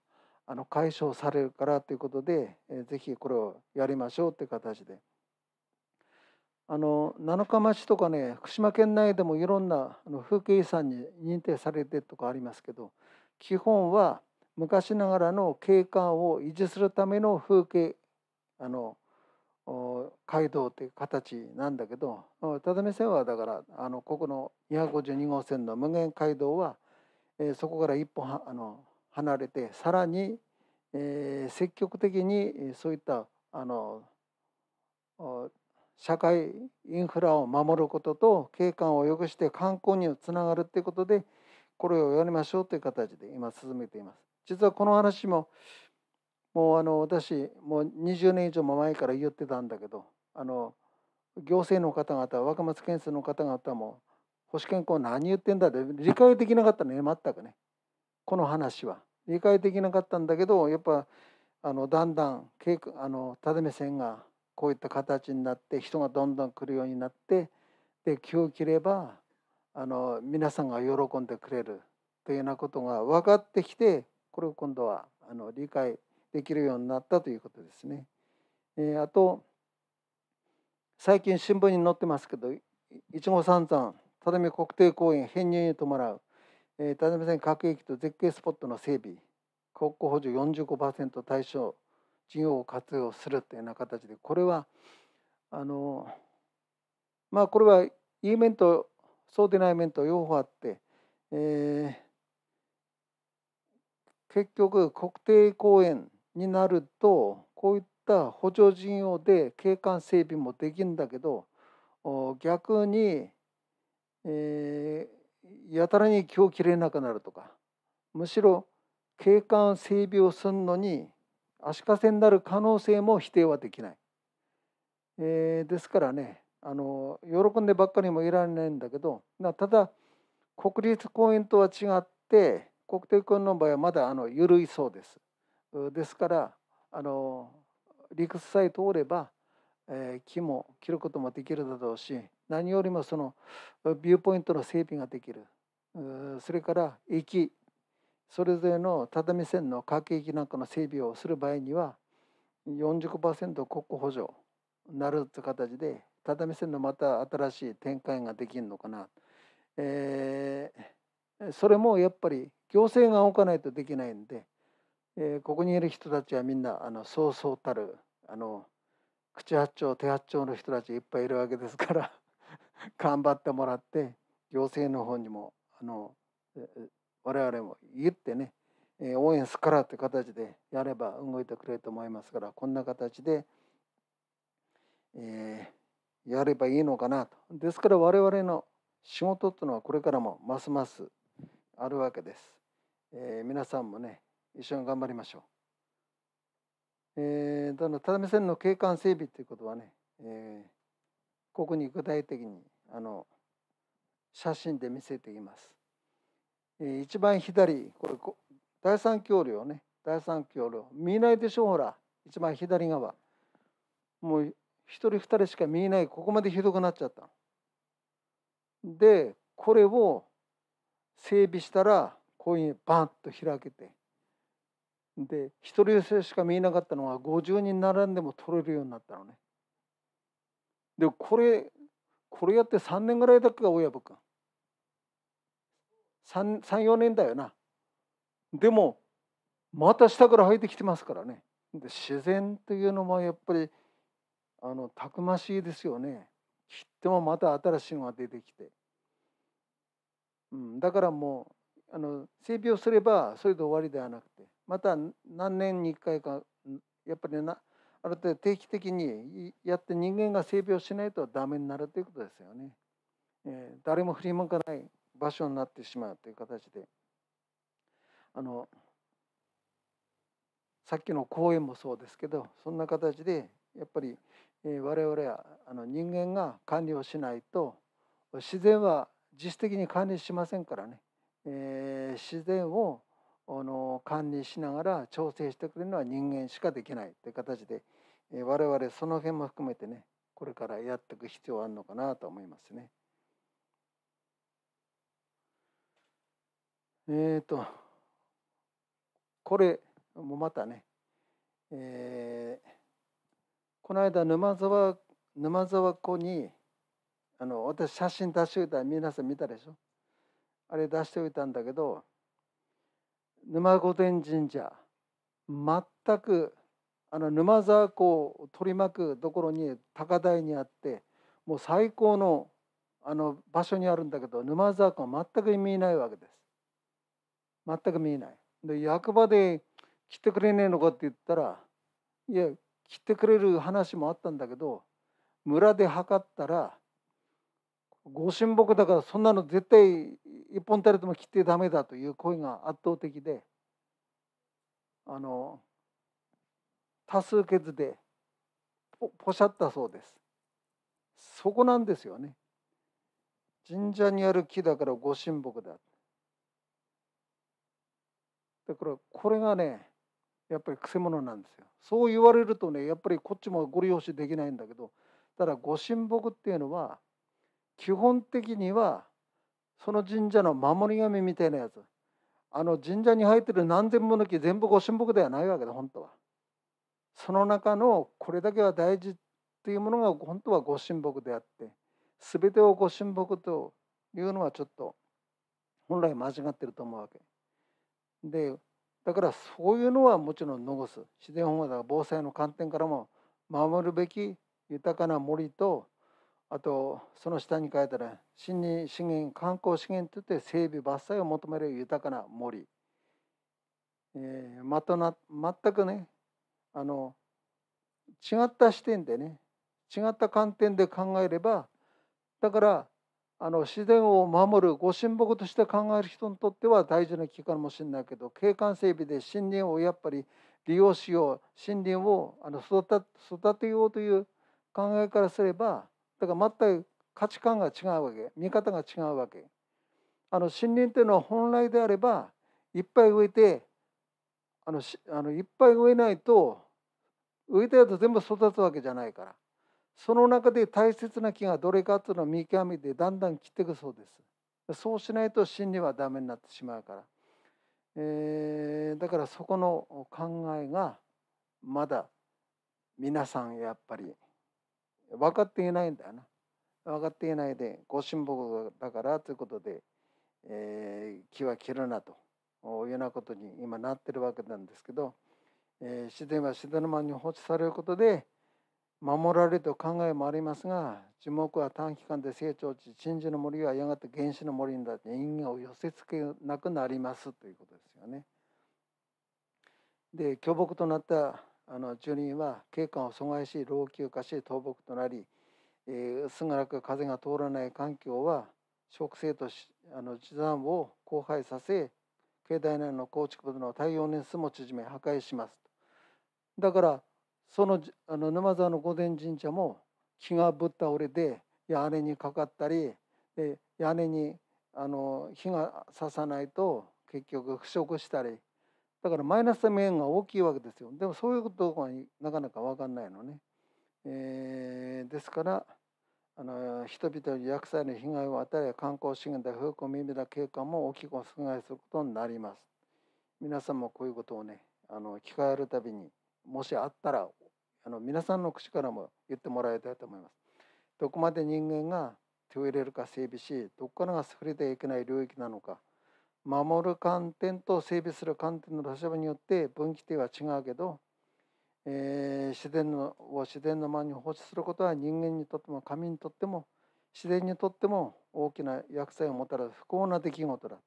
あの解消されるからということで、え非ぜひこれをやりましょうという形で。あの七日町とかね福島県内でもいろんなあの風景遺産に認定されてとかありますけど基本は昔ながらの景観を維持するための風景あの街道という形なんだけど只見線はだからあのここの252号線の無限街道は、えー、そこから一歩あの離れてさらに、えー、積極的にそういったあの社会インフラを守ることと景観を良くして観光につながるということでこれをやりましょうという形で今進めています。実はこの話ももうあの私もう20年以上も前から言ってたんだけどあの行政の方々若松県政の方々も保守健康何言ってんだって理解できなかったね全くねこの話は理解できなかったんだけどやっぱあのだんだんあの只目線がこういった形になって人がどんどん来るようになってで気を切ればあの皆さんが喜んでくれるというようなことが分かってきてこれを今度はあの理解できるようになったということですね。えー、あと最近新聞に載ってますけどいちご三山只見国定公園編入に伴う、え只見線各駅と絶景スポットの整備国庫補助45%対象事業を活用するというような形でこれはあのまあこれはいい面とそうでない面と両方あって、えー、結局国定公園になるとこういった補助事業で景観整備もできるんだけど逆に、えー、やたらに今を切れなくなるとかむしろ景観整備をするのに足かせになる可能性も否定はできない。えー、ですからねあの喜んでばっかりもいられないんだけどただ国立公園とは違って国定の場合はまだあの緩いそうです。ですからあの理屈さえ通れば、えー、木も切ることもできるだろうし何よりもそのビューポイントの整備ができるそれから駅それぞれの畳線の各駅なんかの整備をする場合には4 0国庫補助なるという形で畳線のまた新しい展開ができるのかな、えー、それもやっぱり行政が動かないとできないんで、えー、ここにいる人たちはみんなあのそうそうたるあの口八丁手八丁の人たちいっぱいいるわけですから (laughs) 頑張ってもらって行政の方にもあの我々も言ってね、えー、応援すからって形でやれば動いてくれると思いますからこんな形で、えー、やればいいのかなと。ですから我々の仕事というのはこれからもますますあるわけです。えー、皆さんもね一緒に頑張りましょう。えー、だの只見線の景観整備ということはね、えー、ここに具体的にあの写真で見せています。えー、一番左これこ第三橋梁ね第三橋梁見えないでしょほら一番左側もう一人二人しか見えないここまでひどくなっちゃったでこれを整備したらこういうバーッと開けてで一人寄せしか見えなかったのは50人並んでも取れるようになったのねでこれこれやって3年ぐらいだけが親分君34年だよなでもまた下から生えてきてますからねで自然というのはやっぱりあのたくましいですよね切ってもまた新しいのが出てきて、うん、だからもうあの整備をすればそれで終わりではなくてまた何年に1回かやっぱりなある程度定期的にやって人間が整備をしないとダメになるということですよね。えー、誰も振り向かない場所になってしまうという形であのさっきの公園もそうですけどそんな形でやっぱり、えー、我々はあの人間が管理をしないと自然は自主的に管理しませんからねえー、自然をあの管理しながら調整してくれるのは人間しかできないという形で、えー、我々その辺も含めてねこれからやっていく必要あるのかなと思いますね。えっ、ー、とこれもまたね、えー、この間沼沢沼沢湖にあの私写真出しておいた皆さん見たでしょあれ出しておいたんだけど沼御殿神社全くあの沼沢湖を取り巻くところに高台にあってもう最高のあの場所にあるんだけど沼沢湖は全く見えないわけです。全く見えない。で役場で来てくれねえのかって言ったらいや来てくれる話もあったんだけど村で測ったらご神木だからそんなの絶対一本たりとも切ってダメだという声が圧倒的であの多数決でポポシャったそうですそこなんですよね神社にある木だからご神木だだからこれがねやっぱりくせ者なんですよそう言われるとねやっぱりこっちもご利用しできないんだけどただご神木っていうのは基本的にはその神社の守り神みたいなやつあの神社に入ってる何千もの木全部ご神木ではないわけだ本当はその中のこれだけは大事っていうものが本当はご神木であって全てをご神木というのはちょっと本来間違ってると思うわけでだからそういうのはもちろん残す自然保護だ防災の観点からも守るべき豊かな森とあとその下に書いたら森林資源観光資源といって整備伐採を求める豊かな森、えー、まとな全くねあの違った視点でね違った観点で考えればだからあの自然を守るご神木として考える人にとっては大事な機会かもしれないけど景観整備で森林をやっぱり利用しよう森林をあの育てようという考えからすればだから全く価値観が違うわけ見方が違うわけあの森林っていうのは本来であればいっぱい植えてあのあのいっぱい植えないと植えたやつ全部育つわけじゃないからその中で大切な木がどれかっていうのを見極めてだんだん切っていくそうですそうしないと森林はダメになってしまうから、えー、だからそこの考えがまだ皆さんやっぱり分かっていないんだよな分かっていないでご神木だからということで、えー、木は切るなというようなことに今なってるわけなんですけど、えー、自然は自然の間に放置されることで守られると考えもありますが樹木は短期間で成長し鎮守の森はやがて原始の森になって人間を寄せつけなくなりますということですよね。で巨木となったあの住人は景観を阻害し老朽化し倒木となり、えー、すがらく風が通らない環境は植生としあの地山を荒廃させ境内内の構築物の耐用年数も縮め破壊しますだからそのあの沼沢の御殿神社も木がぶっ倒れて屋根にかかったりで屋根にあの火がささないと結局腐食したりだからマイナス面が大きいわけですよでもそういうことがなかなか分かんないのね、えー、ですからあの人々に厄災の被害を与え観光資源だ風光耳だ景観も大きく阻害することになります皆さんもこういうことをねあの聞かれるたびにもしあったらあの皆さんの口からも言ってもらいたいと思います。どこまで人間が手を入れるか整備しどこからが触れてはいけない領域なのか守る観点と整備する観点の立場によって分岐点は違うけど、えー、自然のを自然の間に放置することは人間にとっても神にとっても自然にとっても大きな厄災をもたらす不幸な出来事だと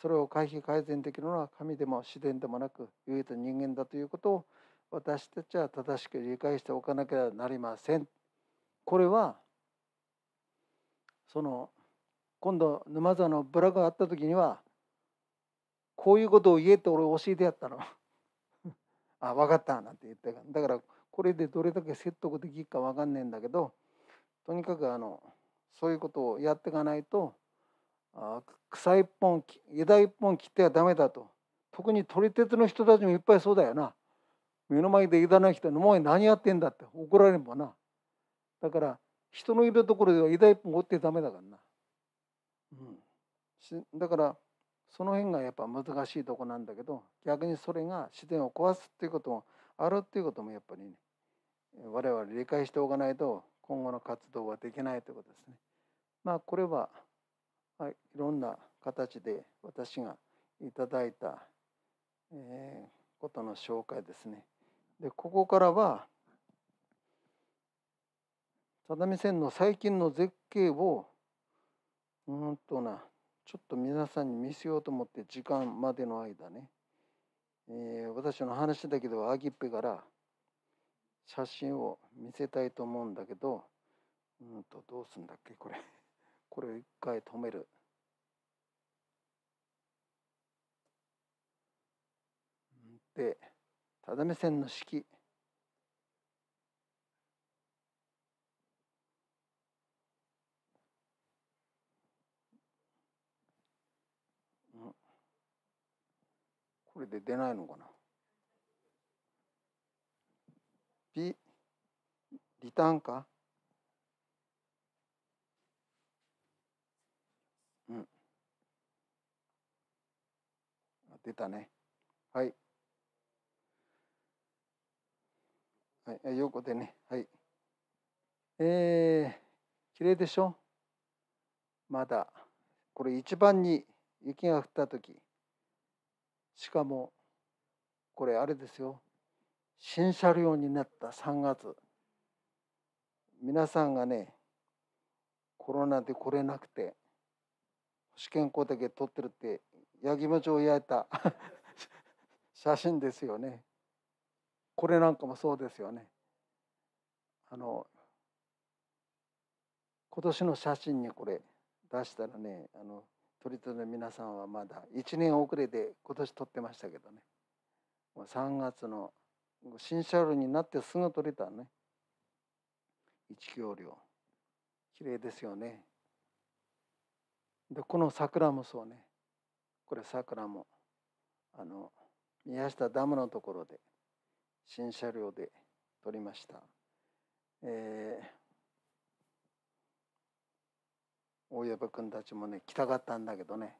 それを回避改善できるのは神でも自然でもなく唯一人間だということを私たちは正しく理解しておかなければなりません。これはその今度沼沢のブラがあった時にはこういうことを言えって俺教えてやったの (laughs) あ分かったなんて言ったからだからこれでどれだけ説得できるか分かんねえんだけどとにかくあのそういうことをやっていかないとあ草一本枝一本切ってはダメだと特に取り鉄の人たちもいっぱいそうだよな目の前で枝ない人お前何やってんだって怒られんもんなだから人のいるところでは枝一本折ってダメだからな、うん、だからその辺がやっぱ難しいとこなんだけど逆にそれが自然を壊すっていうこともあるっていうこともやっぱりね我々理解しておかないと今後の活動はできないということですね。まあこれは、はい、いろんな形で私がいただいた、えー、ことの紹介ですね。でここからは只見線の最近の絶景をうんとなちょっと皆さんに見せようと思って時間までの間ね、えー、私の話だけどアギっペから写真を見せたいと思うんだけどうんとどうすんだっけこれ (laughs) これを一回止める。で只目線の式。これで出ないのかな ?B、リターンかうん。出たね。はい。はい、横でね。はい。えー、綺麗でしょまだ。これ一番に雪が降った時。しかもこれあれですよ新車両になった3月皆さんがねコロナで来れなくて試験校だけ撮ってるって八木町を焼いた (laughs) 写真ですよねこれなんかもそうですよねあの今年の写真にこれ出したらねあの鳥取の皆さんはまだ1年遅れで今年取ってましたけどねもう3月の新車両になってすぐ取れたね一橋量綺麗ですよねでこの桜もそうねこれ桜もあの宮下ダムのところで新車両で撮りました、えー大藪君たちもね来たかったんだけどね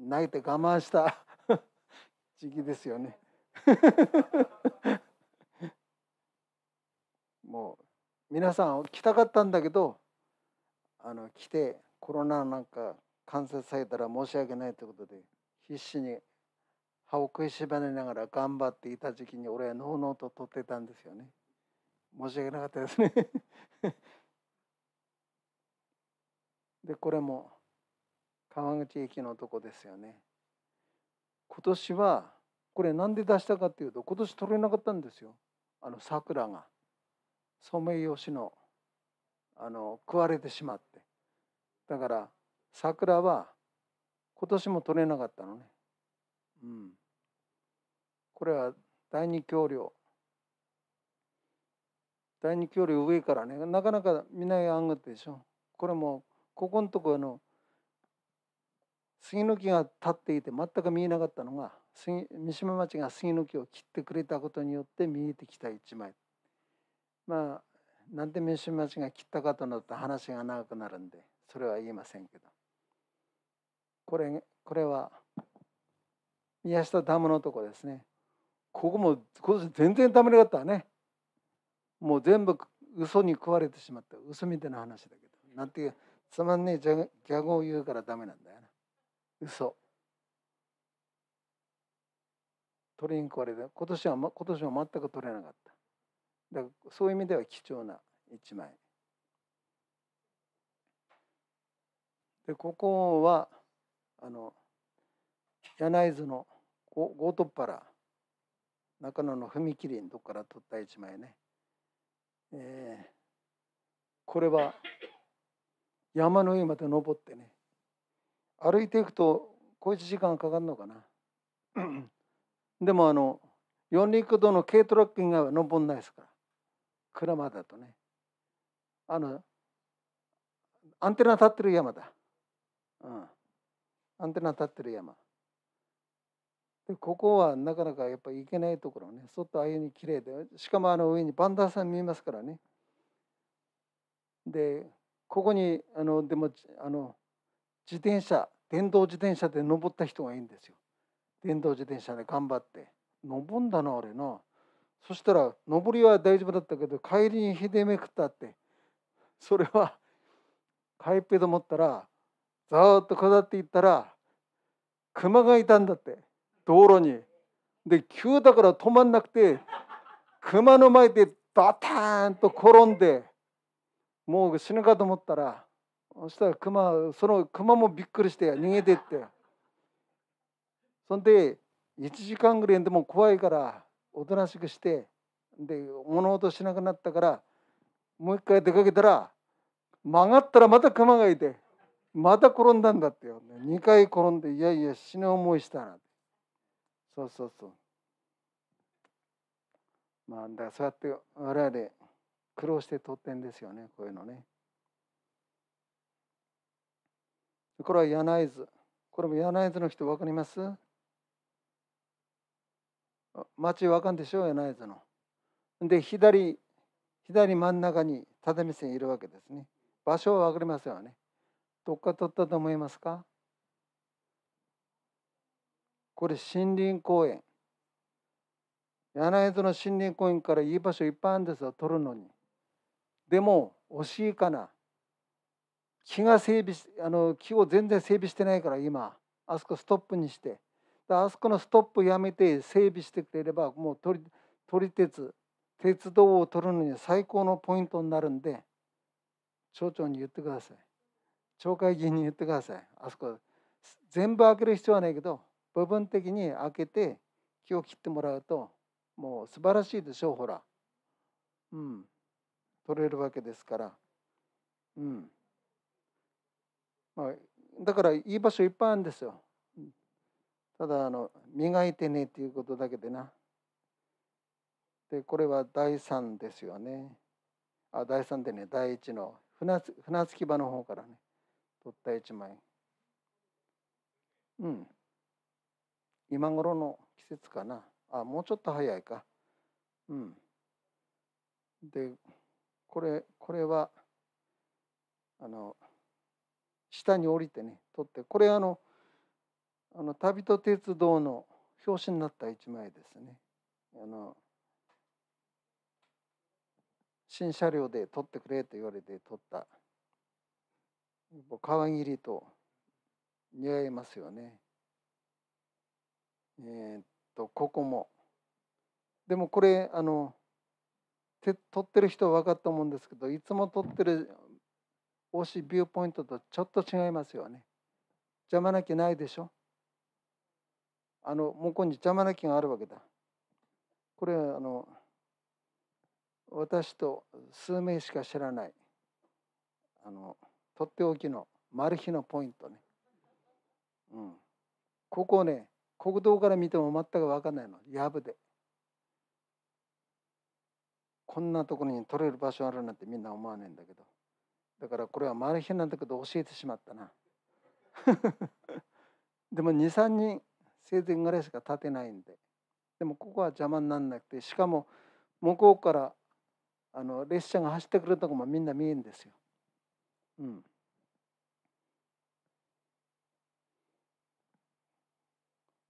泣いて我慢した (laughs) 時期ですよね (laughs) もう皆さん来たかったんだけどあの来てコロナなんか感染されたら申し訳ないということで必死に歯を食いしばりながら頑張っていた時期に俺はのうのうと撮ってたんですよね。申し訳なかったですねでこれも川口駅のとこですよね今年はこれなんで出したかっていうと今年取れなかったんですよあの桜がソメイヨシノあの食われてしまってだから桜は今年も取れなかったのねうんこれは第二橋梁第二橋梁上からねなかなか見ないあんがっでしょこれもここのところの杉の木が立っていて全く見えなかったのが杉三島町が杉の木を切ってくれたことによって見えてきた一枚まあなんで三島町が切ったかとなった話が長くなるんでそれは言いませんけどこれこれは宮下ダムのとこですねここも今年全然ダメなかったねもう全部嘘に食われてしまった嘘みたいな話だけどなんていうつまんねえギャグを言うからダメなんだよな嘘鳥ににわれた今年は、ま、今年は全く取れなかっただからそういう意味では貴重な一枚でここはあの柳津の強突原中野の踏切のとこから取った一枚ね、えー、これは山の上まで登ってね歩いていくと小一時間かかるのかなでもあの四陸道の軽トラックがは登んないですから鞍馬だとねあのアンテナ立ってる山だ、うん、アンテナ立ってる山でここはなかなかやっぱ行けないところね外ああいうに綺麗でしかもあの上にバンダーさん見えますからねでここにあのでもあの自転車電動自転車で登った人がいいんですよ電動自転車で頑張って登んだな俺なそしたら登りは大丈夫だったけど帰りにひでめくったってそれは帰っぺと思ったらざーっと下っていったら熊がいたんだって道路にで急だから止まんなくて熊の前でバターンと転んでもう死ぬかと思ったらそしたら熊その熊もびっくりして逃げてってそんで1時間ぐらいでも怖いからおとなしくしてで物音しなくなったからもう一回出かけたら曲がったらまた熊がいてまた転んだんだってよ2回転んでいやいや死ぬ思いしたなそうそうそうまあだそうやって我々苦労して取ってんですよねこういうのね。これは柳津これも柳津の人分かります町分かんでしょう柳津の。で左左真ん中に只線いるわけですね。場所は分かりますよね。どっか取ったと思いますかこれ森林公園。柳津の森林公園からいい場所いっぱいあるんですよ取るのに。でも惜しいかな木が整備しあの木を全然整備してないから今あそこストップにしてあそこのストップやめて整備してくれればもう取り取り鉄鉄道を取るのに最高のポイントになるんで町長に言ってください町会議員に言ってくださいあそこ全部開ける必要はないけど部分的に開けて木を切ってもらうともう素晴らしいでしょうほらうん取れるわけですから、うんまあ、だからいい場所いっぱいあるんですよ。ただあの磨いてねっていうことだけでな。でこれは第3ですよね。あ第3でね第1の船船着き場の方からね取った1枚。うん。今頃の季節かな。あもうちょっと早いか。うん。でこれこれはあの下に降りてね撮ってこれあのあの旅と鉄道の表紙になった一枚ですねあの新車両で撮ってくれと言われて撮った皮切りと似合いますよねえー、っとここもでもこれあのて撮ってる人は分かったと思うんですけどいつも撮ってる推しビューポイントとちょっと違いますよね。邪魔なきないでしょあの向こうに邪魔なきがあるわけだ。これはあの私と数名しか知らないあのとっておきのマル秘のポイントね。うん、ここね国道から見ても全く分かんないのやぶで。こんなところに取れる場所あるなんてみんな思わねえんだけどだからこれはマルヒなんだけど教えてしまったな (laughs) でも23人生前ぐらいしか立てないんででもここは邪魔にならなくてしかも向こうからあの列車が走ってくるとこもみんな見えるんですよ。うん、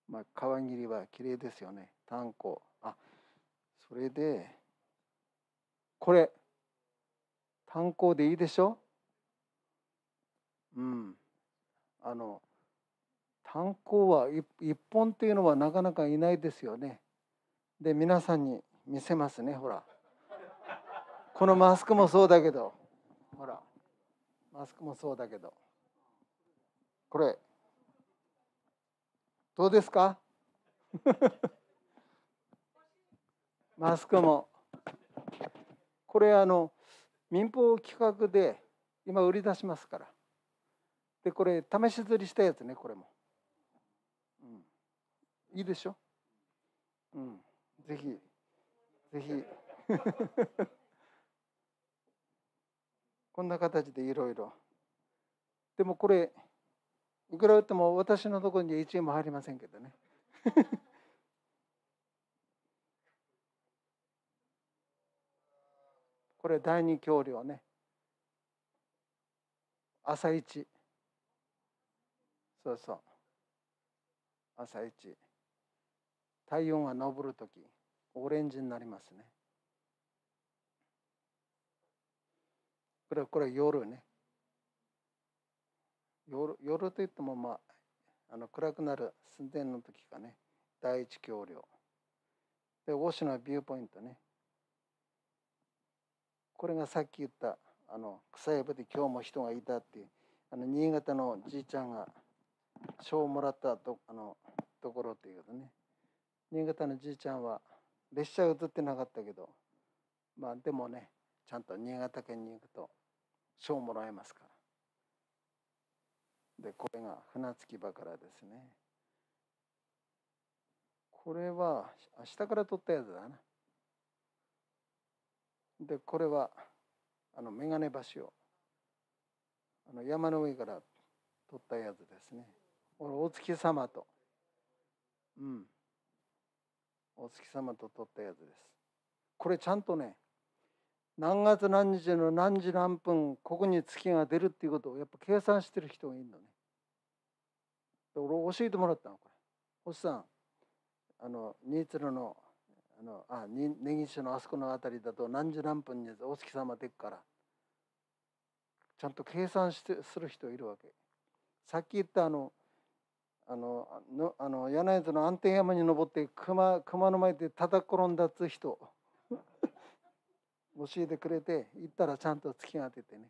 まあ川霧は綺麗ですよね炭鉱あそれでこれ炭鉱でいいでしょうんあの炭鉱は一本っていうのはなかなかいないですよねで皆さんに見せますねほらこのマスクもそうだけどほらマスクもそうだけどこれどうですか (laughs) マスクもこれあの民放企画で今売り出しますからでこれ試し釣りしたやつねこれも、うん、いいでしょうんぜひぜひ (laughs) こんな形でいろいろでもこれいくら打っても私のところに1円も入りませんけどねこれ第二橋梁ね朝一そうそう朝一太陽が昇る時オレンジになりますねこれこれ夜ね夜夜といってもまああの暗くなる寸前の時がね第一橋梁で大島ビューポイントねこれがさっき言ったあの草やぶで今日も人がいたっていうあの新潟のじいちゃんが賞をもらったとあのところっていうことね新潟のじいちゃんは列車映ってなかったけどまあでもねちゃんと新潟県に行くと賞をもらえますからでこれが船着き場からですねこれは明日から取ったやつだなでこれはあの眼鏡橋をあの山の上から撮ったやつですね。お月様と、うん、お月様と撮ったやつです。これちゃんとね何月何日の何時何分ここに月が出るっていうことをやっぱ計算してる人がいるのね。で俺教えてもらったのこれ。星さんあの新鶴のあのあ根岸のあそこの辺りだと何時何分にお月様出っからちゃんと計算してする人いるわけさっき言ったあのあののあの柳津の安定山に登って熊熊の前でただ転んだつ人 (laughs) 教えてくれて行ったらちゃんと月が当ててね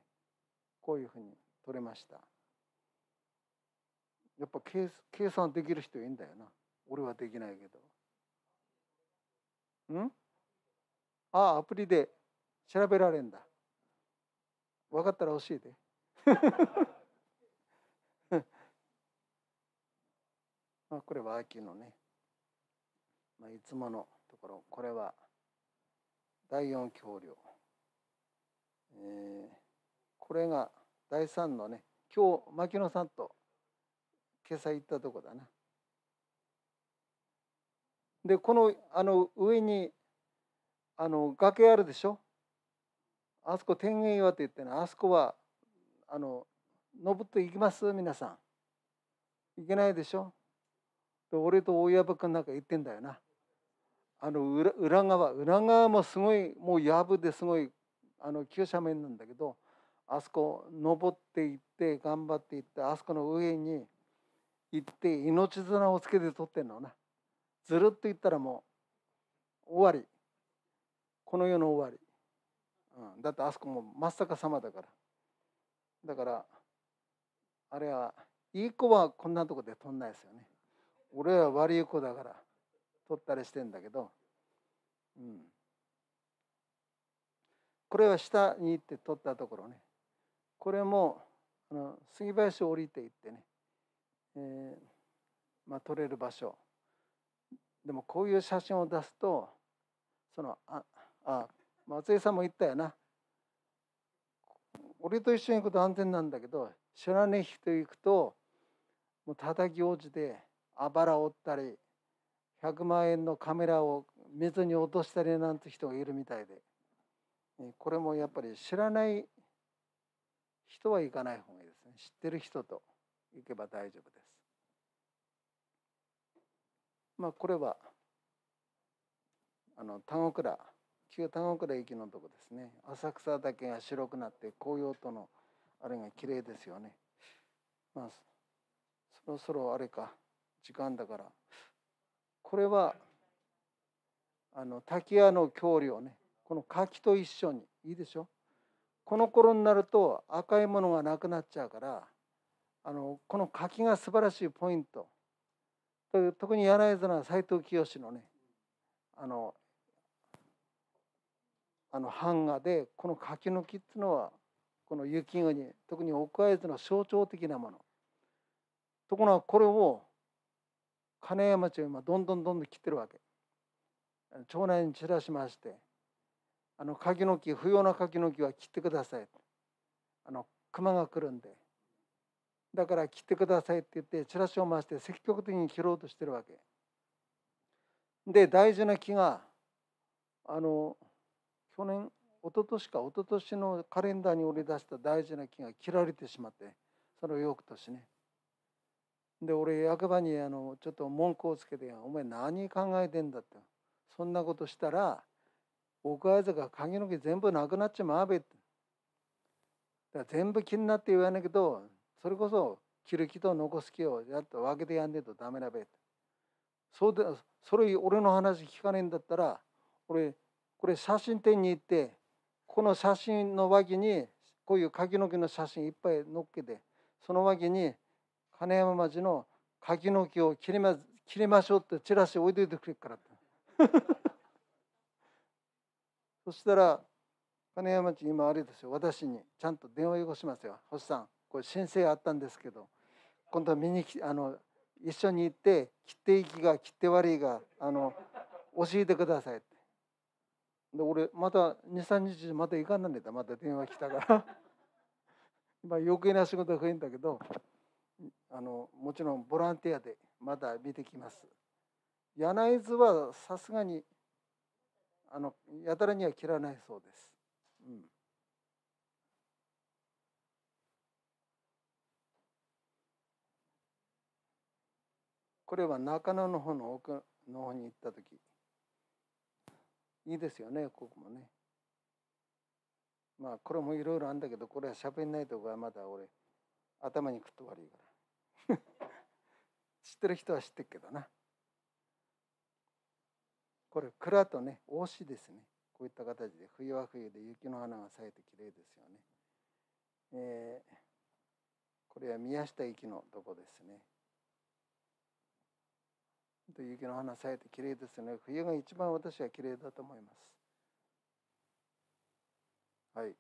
こういうふうに取れましたやっぱ計算できる人いいんだよな俺はできないけど。んああアプリで調べられんだ分かったら教えて (laughs) まあこれは秋のね、まあ、いつものところこれは第4橋梁、えー、これが第3のね今日牧野さんと今朝行ったとこだな。でこのあの上にあの崖あるでしょあそこ天元岩って言ってねあそこはあの登っていきます皆さんいけないでしょで俺と大藪君なんか言ってんだよなあの裏裏側裏側もすごいもう藪ですごいあの急斜面なんだけどあそこ登っていって頑張っていってあそこの上に行って命綱をつけて取ってんのなずるっと言ったらもう終わりこの世の終わり、うん、だってあそこも真っ逆さまだからだからあれはいい子はこんなとこでとんないですよね俺は悪い子だから取ったりしてんだけど、うん、これは下に行って取ったところねこれもあの杉林を降りていってね、えーまあ、取れる場所でもこういう写真を出すとそのああ松井さんも言ったよな俺と一緒に行くと安全なんだけど知らねえ人行くともう叩き落ちてあばらを折ったり100万円のカメラを水に落としたりなんて人がいるみたいでこれもやっぱり知らない人は行かない方がいいですね知ってる人と行けば大丈夫です。まあ、これはあの田後倉旧田後倉駅のとこですね浅草だけが白くなって紅葉とのあれが綺麗ですよね。まあそろそろあれか時間だからこれはあの滝屋の郷里をねこの柿と一緒にいいでしょこの頃になると赤いものがなくなっちゃうからあのこの柿が素晴らしいポイント特に柳井座の斎藤清のねあのあの版画でこの柿の木っていうのはこの雪国特に奥会津の象徴的なものところがこれを金山町今どんどんどんどん切ってるわけ町内に散らしまして「あの柿の木不要な柿の木は切ってください」あの熊が来るんでだから切ってくださいって言ってチラシを回して積極的に切ろうとしてるわけ。で大事な木があの去年一昨年か一昨年のカレンダーに折り出した大事な木が切られてしまってその翌年ね。で俺役場にあのちょっと文句をつけて「お前何考えてんだ」ってそんなことしたら奥会津が鍵の木全部なくなっちまうべって。全部気になって言わないけどそれこそキるキと残す木をやっと分けてやんねえとダメだべそうでそれ俺の話聞かねえんだったら俺これ写真展に行ってこの写真の脇にこういう柿の木の写真いっぱい載っけてその脇に金山町の柿の木を切りま切りましょうってチラシ置いといてくれっからって (laughs) そしたら金山町今あれですよ私にちゃんと電話よこしますよ星さん。こう申請あったんですけど今度は見にあの一緒に行って切っていきが切って悪いがあの教えてくださいってで俺また23日また行かんなんでまた電話来たから (laughs) まあ余計な仕事増えんだけどあのもちろんボランティアでまた見てきます柳津はさすがにあのやたらには切らないそうです。うんこれは中野の方の奥の方に行った時いいですよねここもねまあこれもいろいろあるんだけどこれはしゃべんないとこはまだ俺頭にくっと悪いから (laughs) 知ってる人は知ってるけどなこれ蔵とね大石ですねこういった形で冬は冬で雪の花が咲いてきれいですよね、えー、これは宮下駅のとこですねと雪の花咲いて綺麗ですね冬が一番私は綺麗だと思いますはい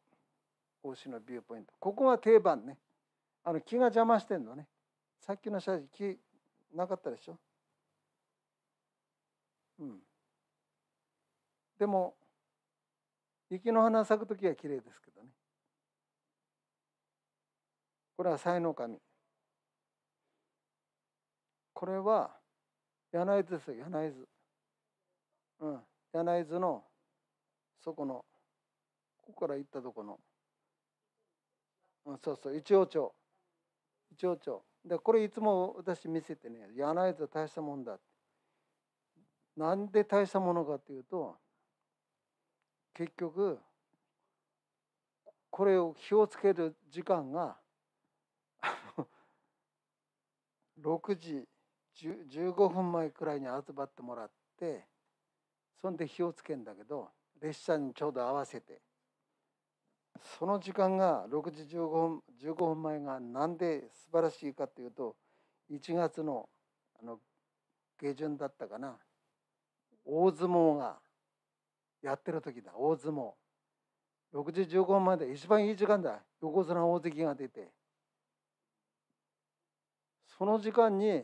大志のビューポイントここが定番ねあの木が邪魔してんのねさっきの写真木なかったでしょうんでも雪の花咲く時は綺麗ですけどねこれは才能神これは柳津ですよ柳津うん柳津のそこのここから行ったとこの、うん、そうそう一応町一応町でこれいつも私見せてね柳津は大したもんだなんで大したものかっていうと結局これを火をつける時間が6 (laughs) 時15分前くらいに集まってもらってそんで火をつけんだけど列車にちょうど合わせてその時間が6時15分 ,15 分前がなんで素晴らしいかというと1月のあの下旬だったかな大相撲がやってる時だ大相撲6時15分まで一番いい時間だ横綱大関が出てその時間に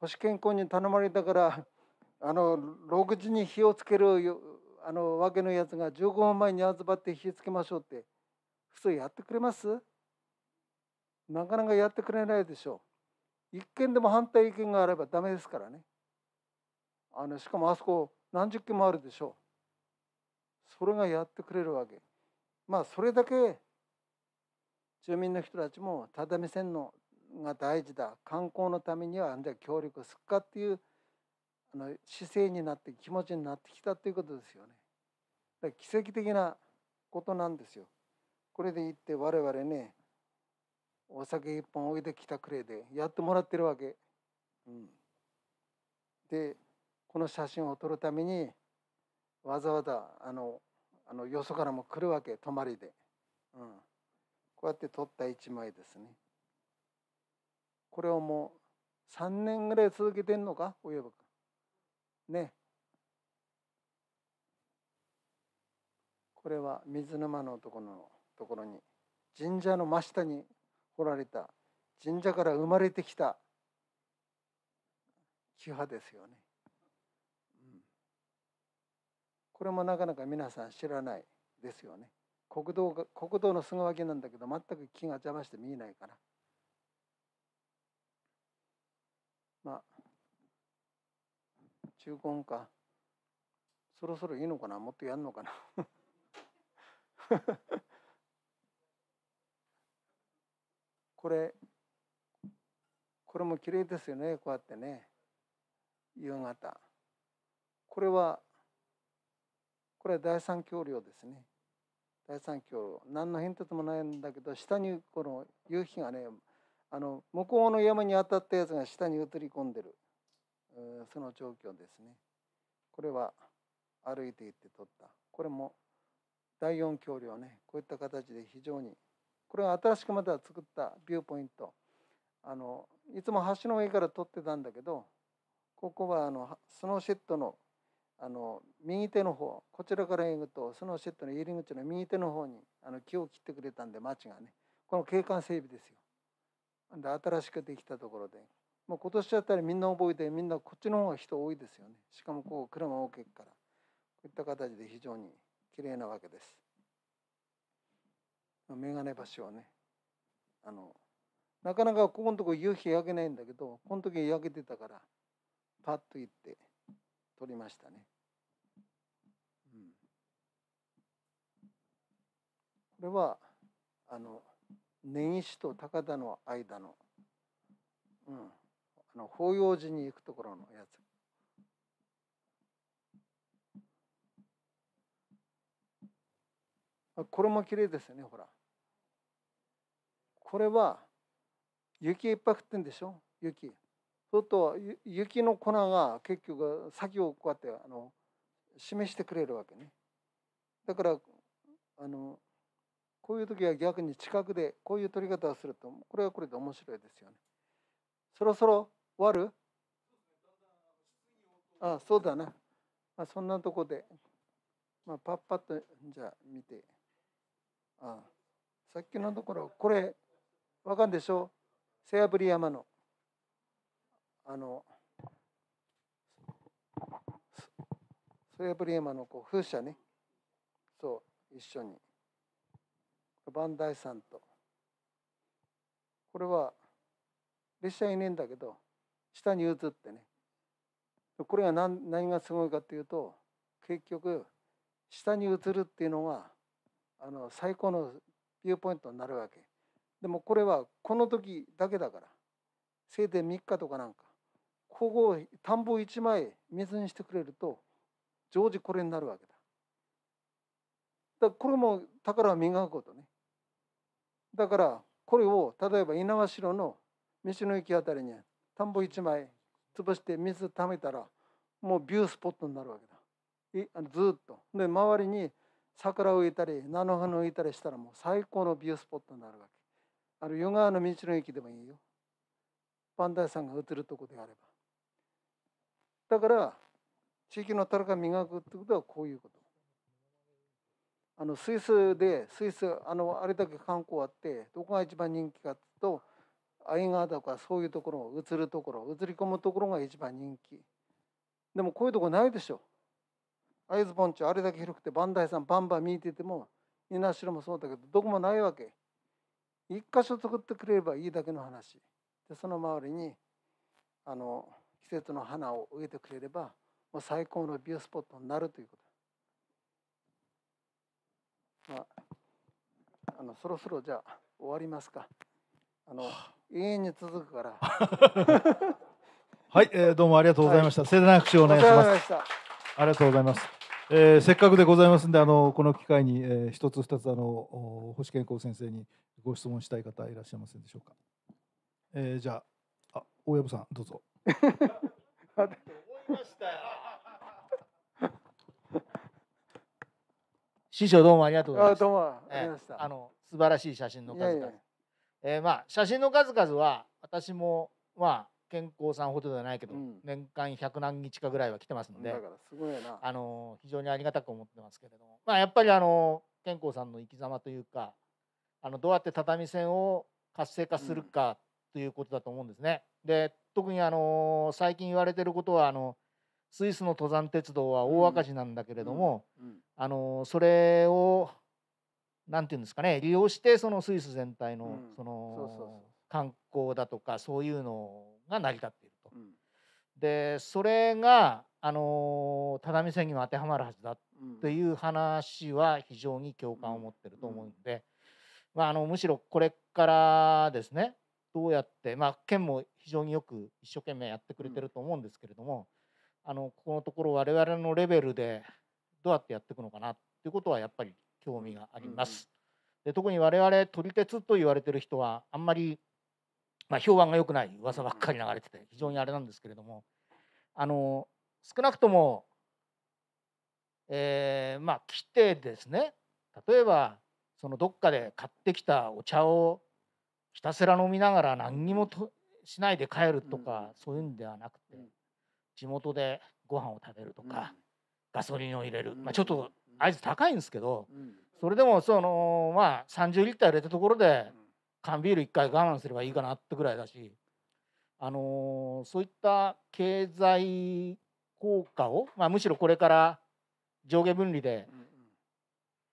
保守健康に頼まれたから (laughs) あの老時に火をつけるあのわけのやつが15分前に集まって火つけましょうって普通やってくれますなかなかやってくれないでしょう。一件でも反対意見があればダメですからね。あのしかもあそこ何十件もあるでしょう。それがやってくれるわけ。まあそれだけ住民の人たちも只見線のが大事だ観光のためにはじゃあ協力するかっていうあの姿勢になって気持ちになってきたということですよね。だから奇跡的なことなんですよ。これで言って我々ねお酒一本置いてきたくれでやってもらってるわけ。うん、でこの写真を撮るためにわざわざあのあのよそからも来るわけ泊まりで、うん、こうやって撮った一枚ですね。これをもう3年ぐらい続けてんのか親分ねこれは水沼のところのところに神社の真下に掘られた神社から生まれてきた木派ですよね、うん、これもなかなか皆さん知らないですよね国道が国道のすぐ脇なんだけど全く木が邪魔して見えないから。球根かそろそろいいのかなもっとやんのかな (laughs) これこれも綺麗ですよねこうやってね夕方これはこれは第三橋梁ですね第三橋梁何の変哲もないんだけど下にこの夕日がねあの向こうの山に当たったやつが下に映り込んでるその状況ですねこれは歩いていって撮ったこれも第4橋梁ねこういった形で非常にこれは新しくまた作ったビューポイントあのいつも橋の上から撮ってたんだけどここはあのスノーシェットのあの右手の方こちらから行くとスノーシェットの入り口の右手の方にあの木を切ってくれたんで町がねこの景観整備ですよ。で新しくできたところでもう今年だったらみんな覚えてみんなこっちの方が人多いですよねしかもこう車を置けからこういった形で非常に綺麗なわけです。眼鏡橋はねあのなかなかここのとこ夕日焼けないんだけどこの時焼けてたからパッと行って撮りましたね。うん、これはあの根岸と高田の間の、うん、の法要寺に行くところのやつ。これも綺麗ですよねほらこれは雪いっぱい降ってんでしょ雪そうすると雪の粉が結局先をこうやってあの示してくれるわけねだからあのこういう時は逆に近くでこういう取り方をするとこれはこれで面白いですよねそろそろ終わるあそうだな、まあ、そんなとこで、まあ、パッパッとじゃあ見てあさっきのところこれわかるでしょ背炙り山のあの背炙り山のこう風車ねそう一緒に磐梯山とこれは列車いねえんだけど下に移ってねこれが何何がすごいかっていうと結局下に移るっていうのがあの最高のビューポイントになるわけでもこれはこの時だけだからせいぜい3日とかなんかここを田んぼ1枚水にしてくれると常時これになるわけだ。だからこれも宝を磨くことね。だからこれを例えば猪苗代の道の駅あたりに田んぼ枚潰して水ためたらもうビュースポットになるわけだずっとで周りに桜を植えたり菜の花を植えたりしたらもう最高のビュースポットになるわけあの湯川の道の駅でもいいよ磐梯山が映るとこであればだから地域のたらが磨くってことはこういうことあのスイスでスイスあのあれだけ観光あってどこが一番人気かっていうと愛画とかそういうところ映るところ映り込むところが一番人気でもこういうとこないでしょ会津盆地あれだけ広くて磐梯山バンバン見えてても稲城もそうだけどどこもないわけ一箇所作ってくれればいいだけの話でその周りにあの季節の花を植えてくれればもう最高のビュースポットになるということ、まあ、あのそろそろじゃあ終わりますか。あの、はあ永遠に続くから (laughs) はい、えー、どうもありがとうございました、はい、盛な拍手をお願いしますありがとうございます、えー、せっかくでございますんであのこの機会に、えー、一つ二つあの星健康先生にご質問したい方いらっしゃいませんでしょうか、えー、じゃああ大藪さんどうぞ思いましたよ師匠どうもありがとうございましたあどうもありがとうございました、えー、あの素晴らしい写真の数々いやいやえー、まあ写真の数々は私もまあ健康さんほどではないけど、年間100何日かぐらいは来てますのであの非常にありがたく思ってますけれども、まあ、やっぱりあの健康さんの生き様というかあのどうやって畳線を活性化するか、ということだと思うんですね。で特にあの最近言われてることはあのスイスの登山鉄道は大赤字なんだけれども、あのそれをなんていうんですかね利用してそのスイス全体のその観光だとかそういうのが成り立っていると。でそれがあの只見線にも当てはまるはずだという話は非常に共感を持ってると思うんで、まあ、あのむしろこれからですねどうやって、まあ、県も非常によく一生懸命やってくれてると思うんですけれども、あのここのところ我々のレベルでどうやってやっていくのかなっていうことはやっぱり興味があります。で特に我々撮り鉄と言われてる人はあんまり、まあ、評判が良くない噂ばっかり流れてて非常にあれなんですけれどもあの少なくとも、えー、まあ来てですね例えばそのどっかで買ってきたお茶をひたすら飲みながら何にもとしないで帰るとか、そういうんではなくて地元でご飯を食べるとか、ガソリンを入れる、まあ、ちょっとあいつ高いんですけど、それでもそのまあ30リッター入れたところで缶ビール1回我慢すればいいかなってぐらいだし、あのそういった経済効果を、まあ、むしろこれから上下分離で、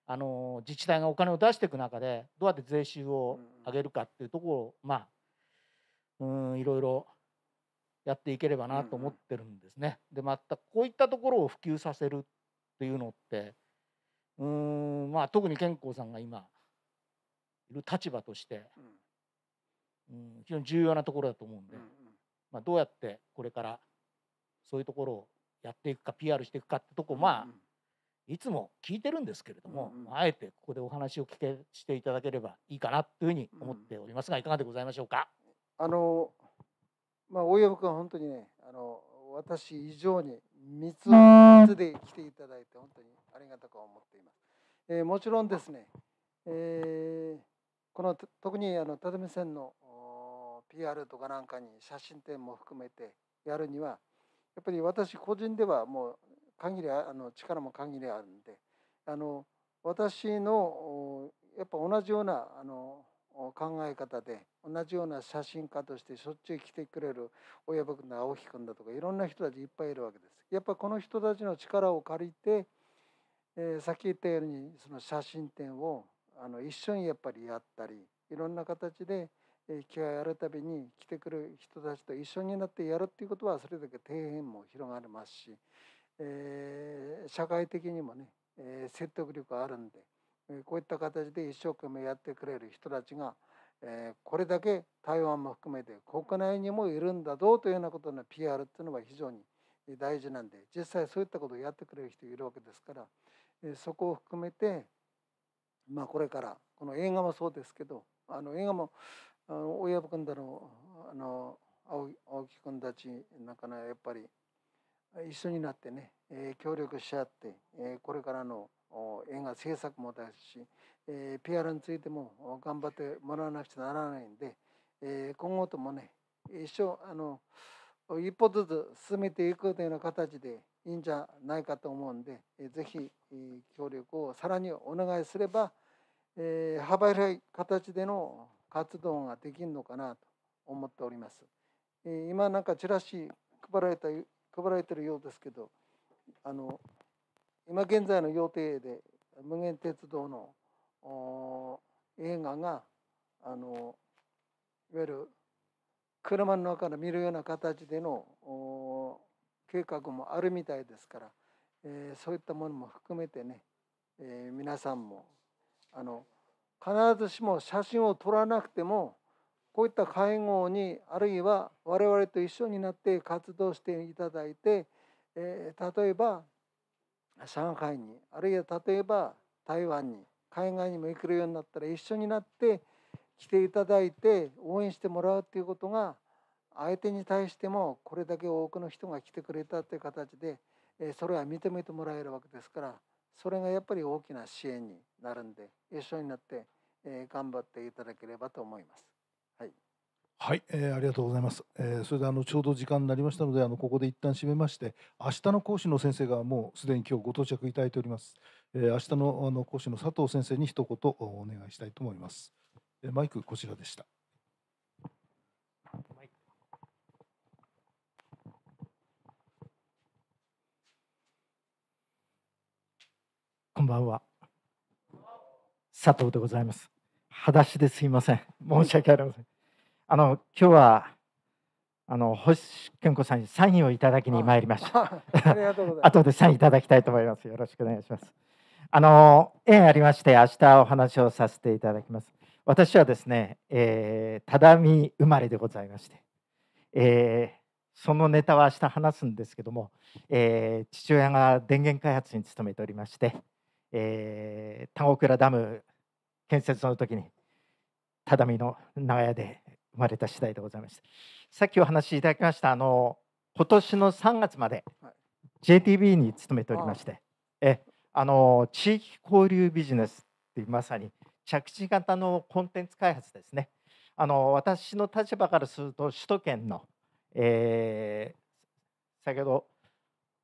あの自治体がお金を出していく中でどうやって税収を上げるかっていうところをまあうんいろいろやっていければなと思ってるんですね。でまたこういったところを普及させるっていうのってうんまあ特に健康さんが今いる立場として、うん、非常に重要なところだと思うんで、うんうん、まあ、どうやってこれからそういうところをやっていくか PR していくかってとこ、まあ、うんいつも聞いてるんですけれども、うんうん、あえてここでお話を聞けしていただければいいかなというふうに思っておりますが、いかがでございましょうか。あのまあ、大山君は本当にねあの私以上に三つ三つで来ていただいて本当にありがたく思っています。えー、もちろんですね、えー、この特にあの只線の PR とかなんかに写真展も含めてやるにはやっぱり私個人ではもう限りあの力も限りあるんであの私のやっぱ同じようなあの考え方で同じような写真家としてしょっちゅう来てくれる親分の青木君だとかいろんな人たちいっぱいいるわけです。やっぱこの人たちの力を借りて、えー、さっき言ったようにその写真展をあの一緒にやっぱりやったりいろんな形で、えー、気がやるたびに来てくる人たちと一緒になってやるっていうことはそれだけ底辺も広がりますし、えー、社会的にもね、え説得力あるんで。こういった形で一生懸命やってくれる人たちが、えこれだけ台湾も含めて国内にもいるんだうというようなことの PR っていうのは非常に大事なんで実際そういったことをやってくれる人いるわけですから、えそこを含めて、まあ、これからこの映画もそうですけどあの映画もあの親分君だのあの青青木君たちなんかねやっぱり一緒になってね、え協力し合って、えこれからの映画制作もですし、えー、PR についても頑張ってもらわなくちゃならないんで、えー、今後ともね一生あの一歩ずつ進めていくというような形でいいんじゃないかと思うんで、えー、ぜひ協力をさらにお願いすれば、えー、幅広い形での活動ができるのかなと思っております。えー、今なんかチラシ配られた配られてるようですけどあの今現在の予定で無限鉄道の映画があのいわゆる車の中で見るような形での計画もあるみたいですから、えー、そういったものも含めてね、えー、皆さんもあの必ずしも写真を撮らなくてもこういった会合にあるいは我々と一緒になって活動していただいて、えー、例えば上海にあるいは例えば台湾に海外にも行けるようになったら一緒になって来ていただいて応援してもらうっていうことが相手に対してもこれだけ多くの人が来てくれたという形でそれは認めてもらえるわけですからそれがやっぱり大きな支援になるんで一緒になって頑張っていただければと思います。はい、えー、ありがとうございます。えー、それであのちょうど時間になりましたので、あのここで一旦締めまして、明日の講師の先生がもうすでに今日ご到着いただいております。えー、明日のあの講師の佐藤先生に一言お願いしたいと思います。えー、マイクこちらでした。こんばんは。佐藤でございます。裸足ですいません。申し訳ありません。あの今日はあの星健子さんにサインをいただきに参りました。あ後でサインいただきたいと思います。よろしくお願いします。あの縁ありまして明日お話をさせていただきます。私はですね、えー、畳生まれでございまして、えー、そのネタは明日話すんですけども、えー、父親が電源開発に勤めておりまして、えー、田子倉ダム建設の時に只見の長屋で生まれた次第でございましたさっきお話しいただきましたあの今年の3月まで JTB に勤めておりまして、えあの地域交流ビジネスってまさに着地型のコンテンツ開発ですねあの私の立場からすると首都圏の、えー、先ほど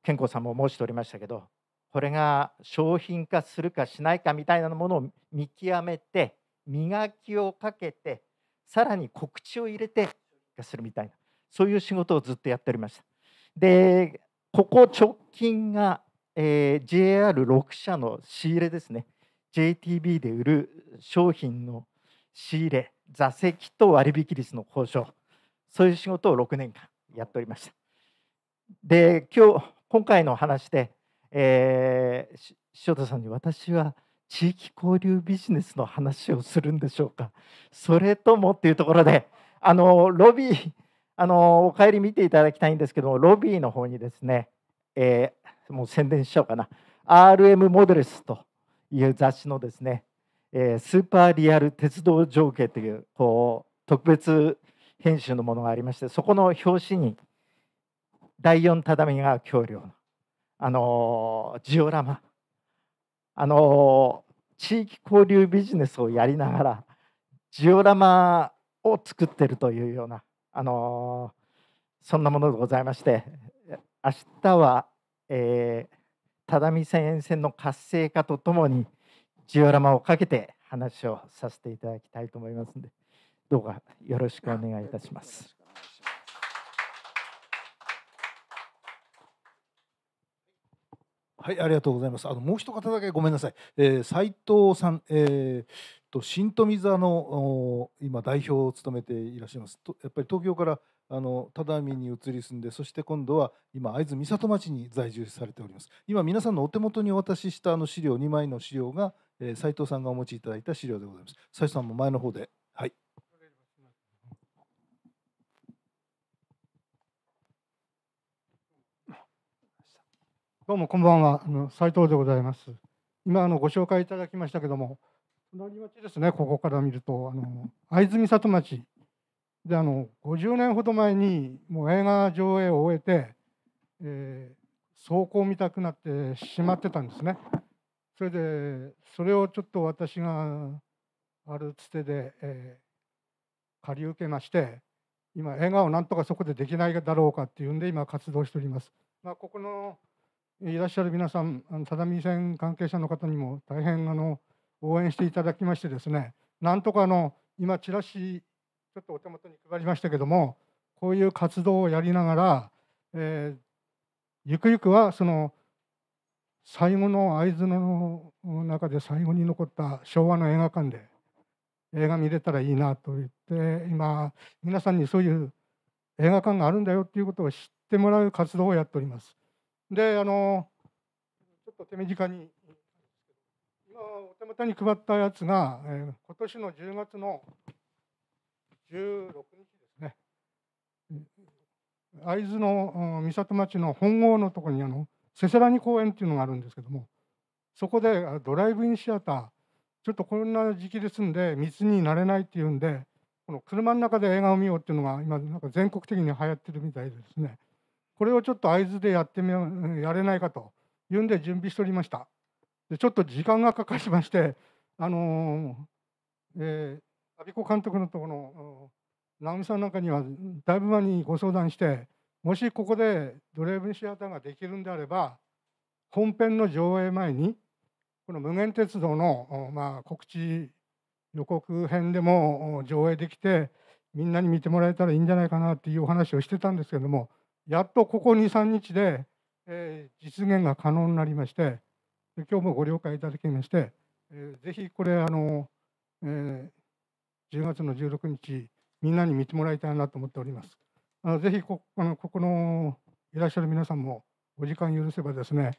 健康さんも申しておりましたけどこれが商品化するかしないかみたいなものを見極めて磨きをかけてさらに告知を入れてするみたいなそういう仕事をずっとやっておりましたでここ直近が、えー、JR6 社の仕入れですね JTB で売る商品の仕入れ座席と割引率の交渉そういう仕事を6年間やっておりましたで今日今回の話で、えー、塩田さんに私は地域交流ビジネスの話をするんでしょうかそれともっていうところであのロビーあのお帰り見ていただきたいんですけどもロビーの方にですね、えー、もう宣伝しちゃおうかな RM モデルスという雑誌のですね、えー、スーパーリアル鉄道情景というこう特別編集のものがありましてそこの表紙に第4只見川橋梁の、あのジオラマあの地域交流ビジネスをやりながらジオラマを作ってるというようなあのそんなものでございまして明日は、えー、只見線沿線の活性化とともにジオラマをかけて話をさせていただきたいと思いますのでどうかよろしくお願いいたします。はい、ありがとうございます。あのもう一方だけごめんなさい。え斉藤さん、えー、と新富座の今代表を務めていらっしゃいます。とやっぱり東京からあの只見に移り住んで、そして今度は今会津美里町に在住されております。今皆さんのお手元にお渡ししたあの資料2枚の資料が、えー、斉藤さんがお持ちいただいた資料でございます。斉藤さんも前の方で、はい。どうもこんばんは、あの斉藤でございます。今あのご紹介いただきましたけども、隣町ですね、ここから見ると、あの会津美里町であの50年ほど前にもう映画上映を終えて、えー、走行見たくなってしまってたんですね。それでそれをちょっと私があるつてで、えー、借り受けまして、今映画をなんとかそこでできないだろうかっていうんで今活動しております。まあ、ここのいらっしゃる皆さん、あの只見線関係者の方にも大変あの応援していただきましてですね、なんとかあの今、チラシ、ちょっとお手元に配りましたけども、こういう活動をやりながら、えー、ゆくゆくはその最後の会津の中で最後に残った昭和の映画館で映画見れたらいいなと言って今皆さんにそういう映画館があるんだよっていうことを知ってもらう活動をやっております。であのちょっと手短に今お手元に配ったやつが、えー、今年の10月の16日ですね会津の三里町の本郷のところにあのせせらぎ公園っていうのがあるんですけどもそこでドライブインシアターちょっとこんな時期ですんで密になれないっていうんでこの車の中で映画を見ようっていうのが今なんか全国的に流行ってるみたいですねこれをちょっと会津でやってみやれないかと言うんで準備しておりましたでちょっと時間がかかりましてあのー、えー、阿孫子監督のところ直美さんなんかにはだいぶ前にご相談してもしここでドレーブンシアターができるんであれば本編の上映前にこの無限鉄道の、まあ、告知予告編でも上映できてみんなに見てもらえたらいいんじゃないかなっていうお話をしてたんですけどもやっとここ2、3日で、えー、実現が可能になりまして、今日もご了解いただきまして、えー、ぜひこれあの、えー、10月の16日、みんなに見てもらいたいなと思っております。あのぜひこあのここのいらっしゃる皆さんもお時間許せばですね、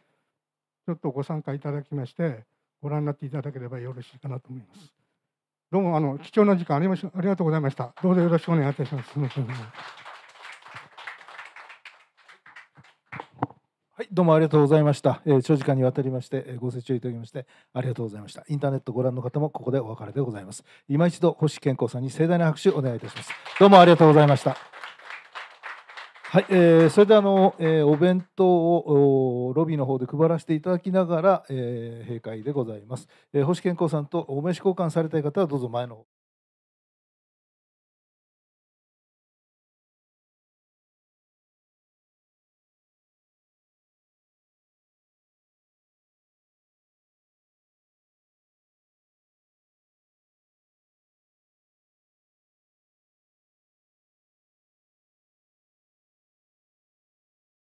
ちょっとご参加いただきまして、ご覧になっていただければよろしいかなと思います。どうもあの貴重な時間ありましありがとうございました。どうぞよろしくお願いいたします。はい、どうもありがとうございました。えー、長時間にわたりまして、えー、ご清聴いただきましてありがとうございました。インターネットご覧の方もここでお別れでございます。今一度星健康さんに盛大な拍手をお願いいたします。どうもありがとうございました。はい、えー、それではあの、えー、お弁当をロビーの方で配らせていただきながら、えー、閉会でございます。えー、星健康さんとお召し交換されたい方はどうぞ前の方。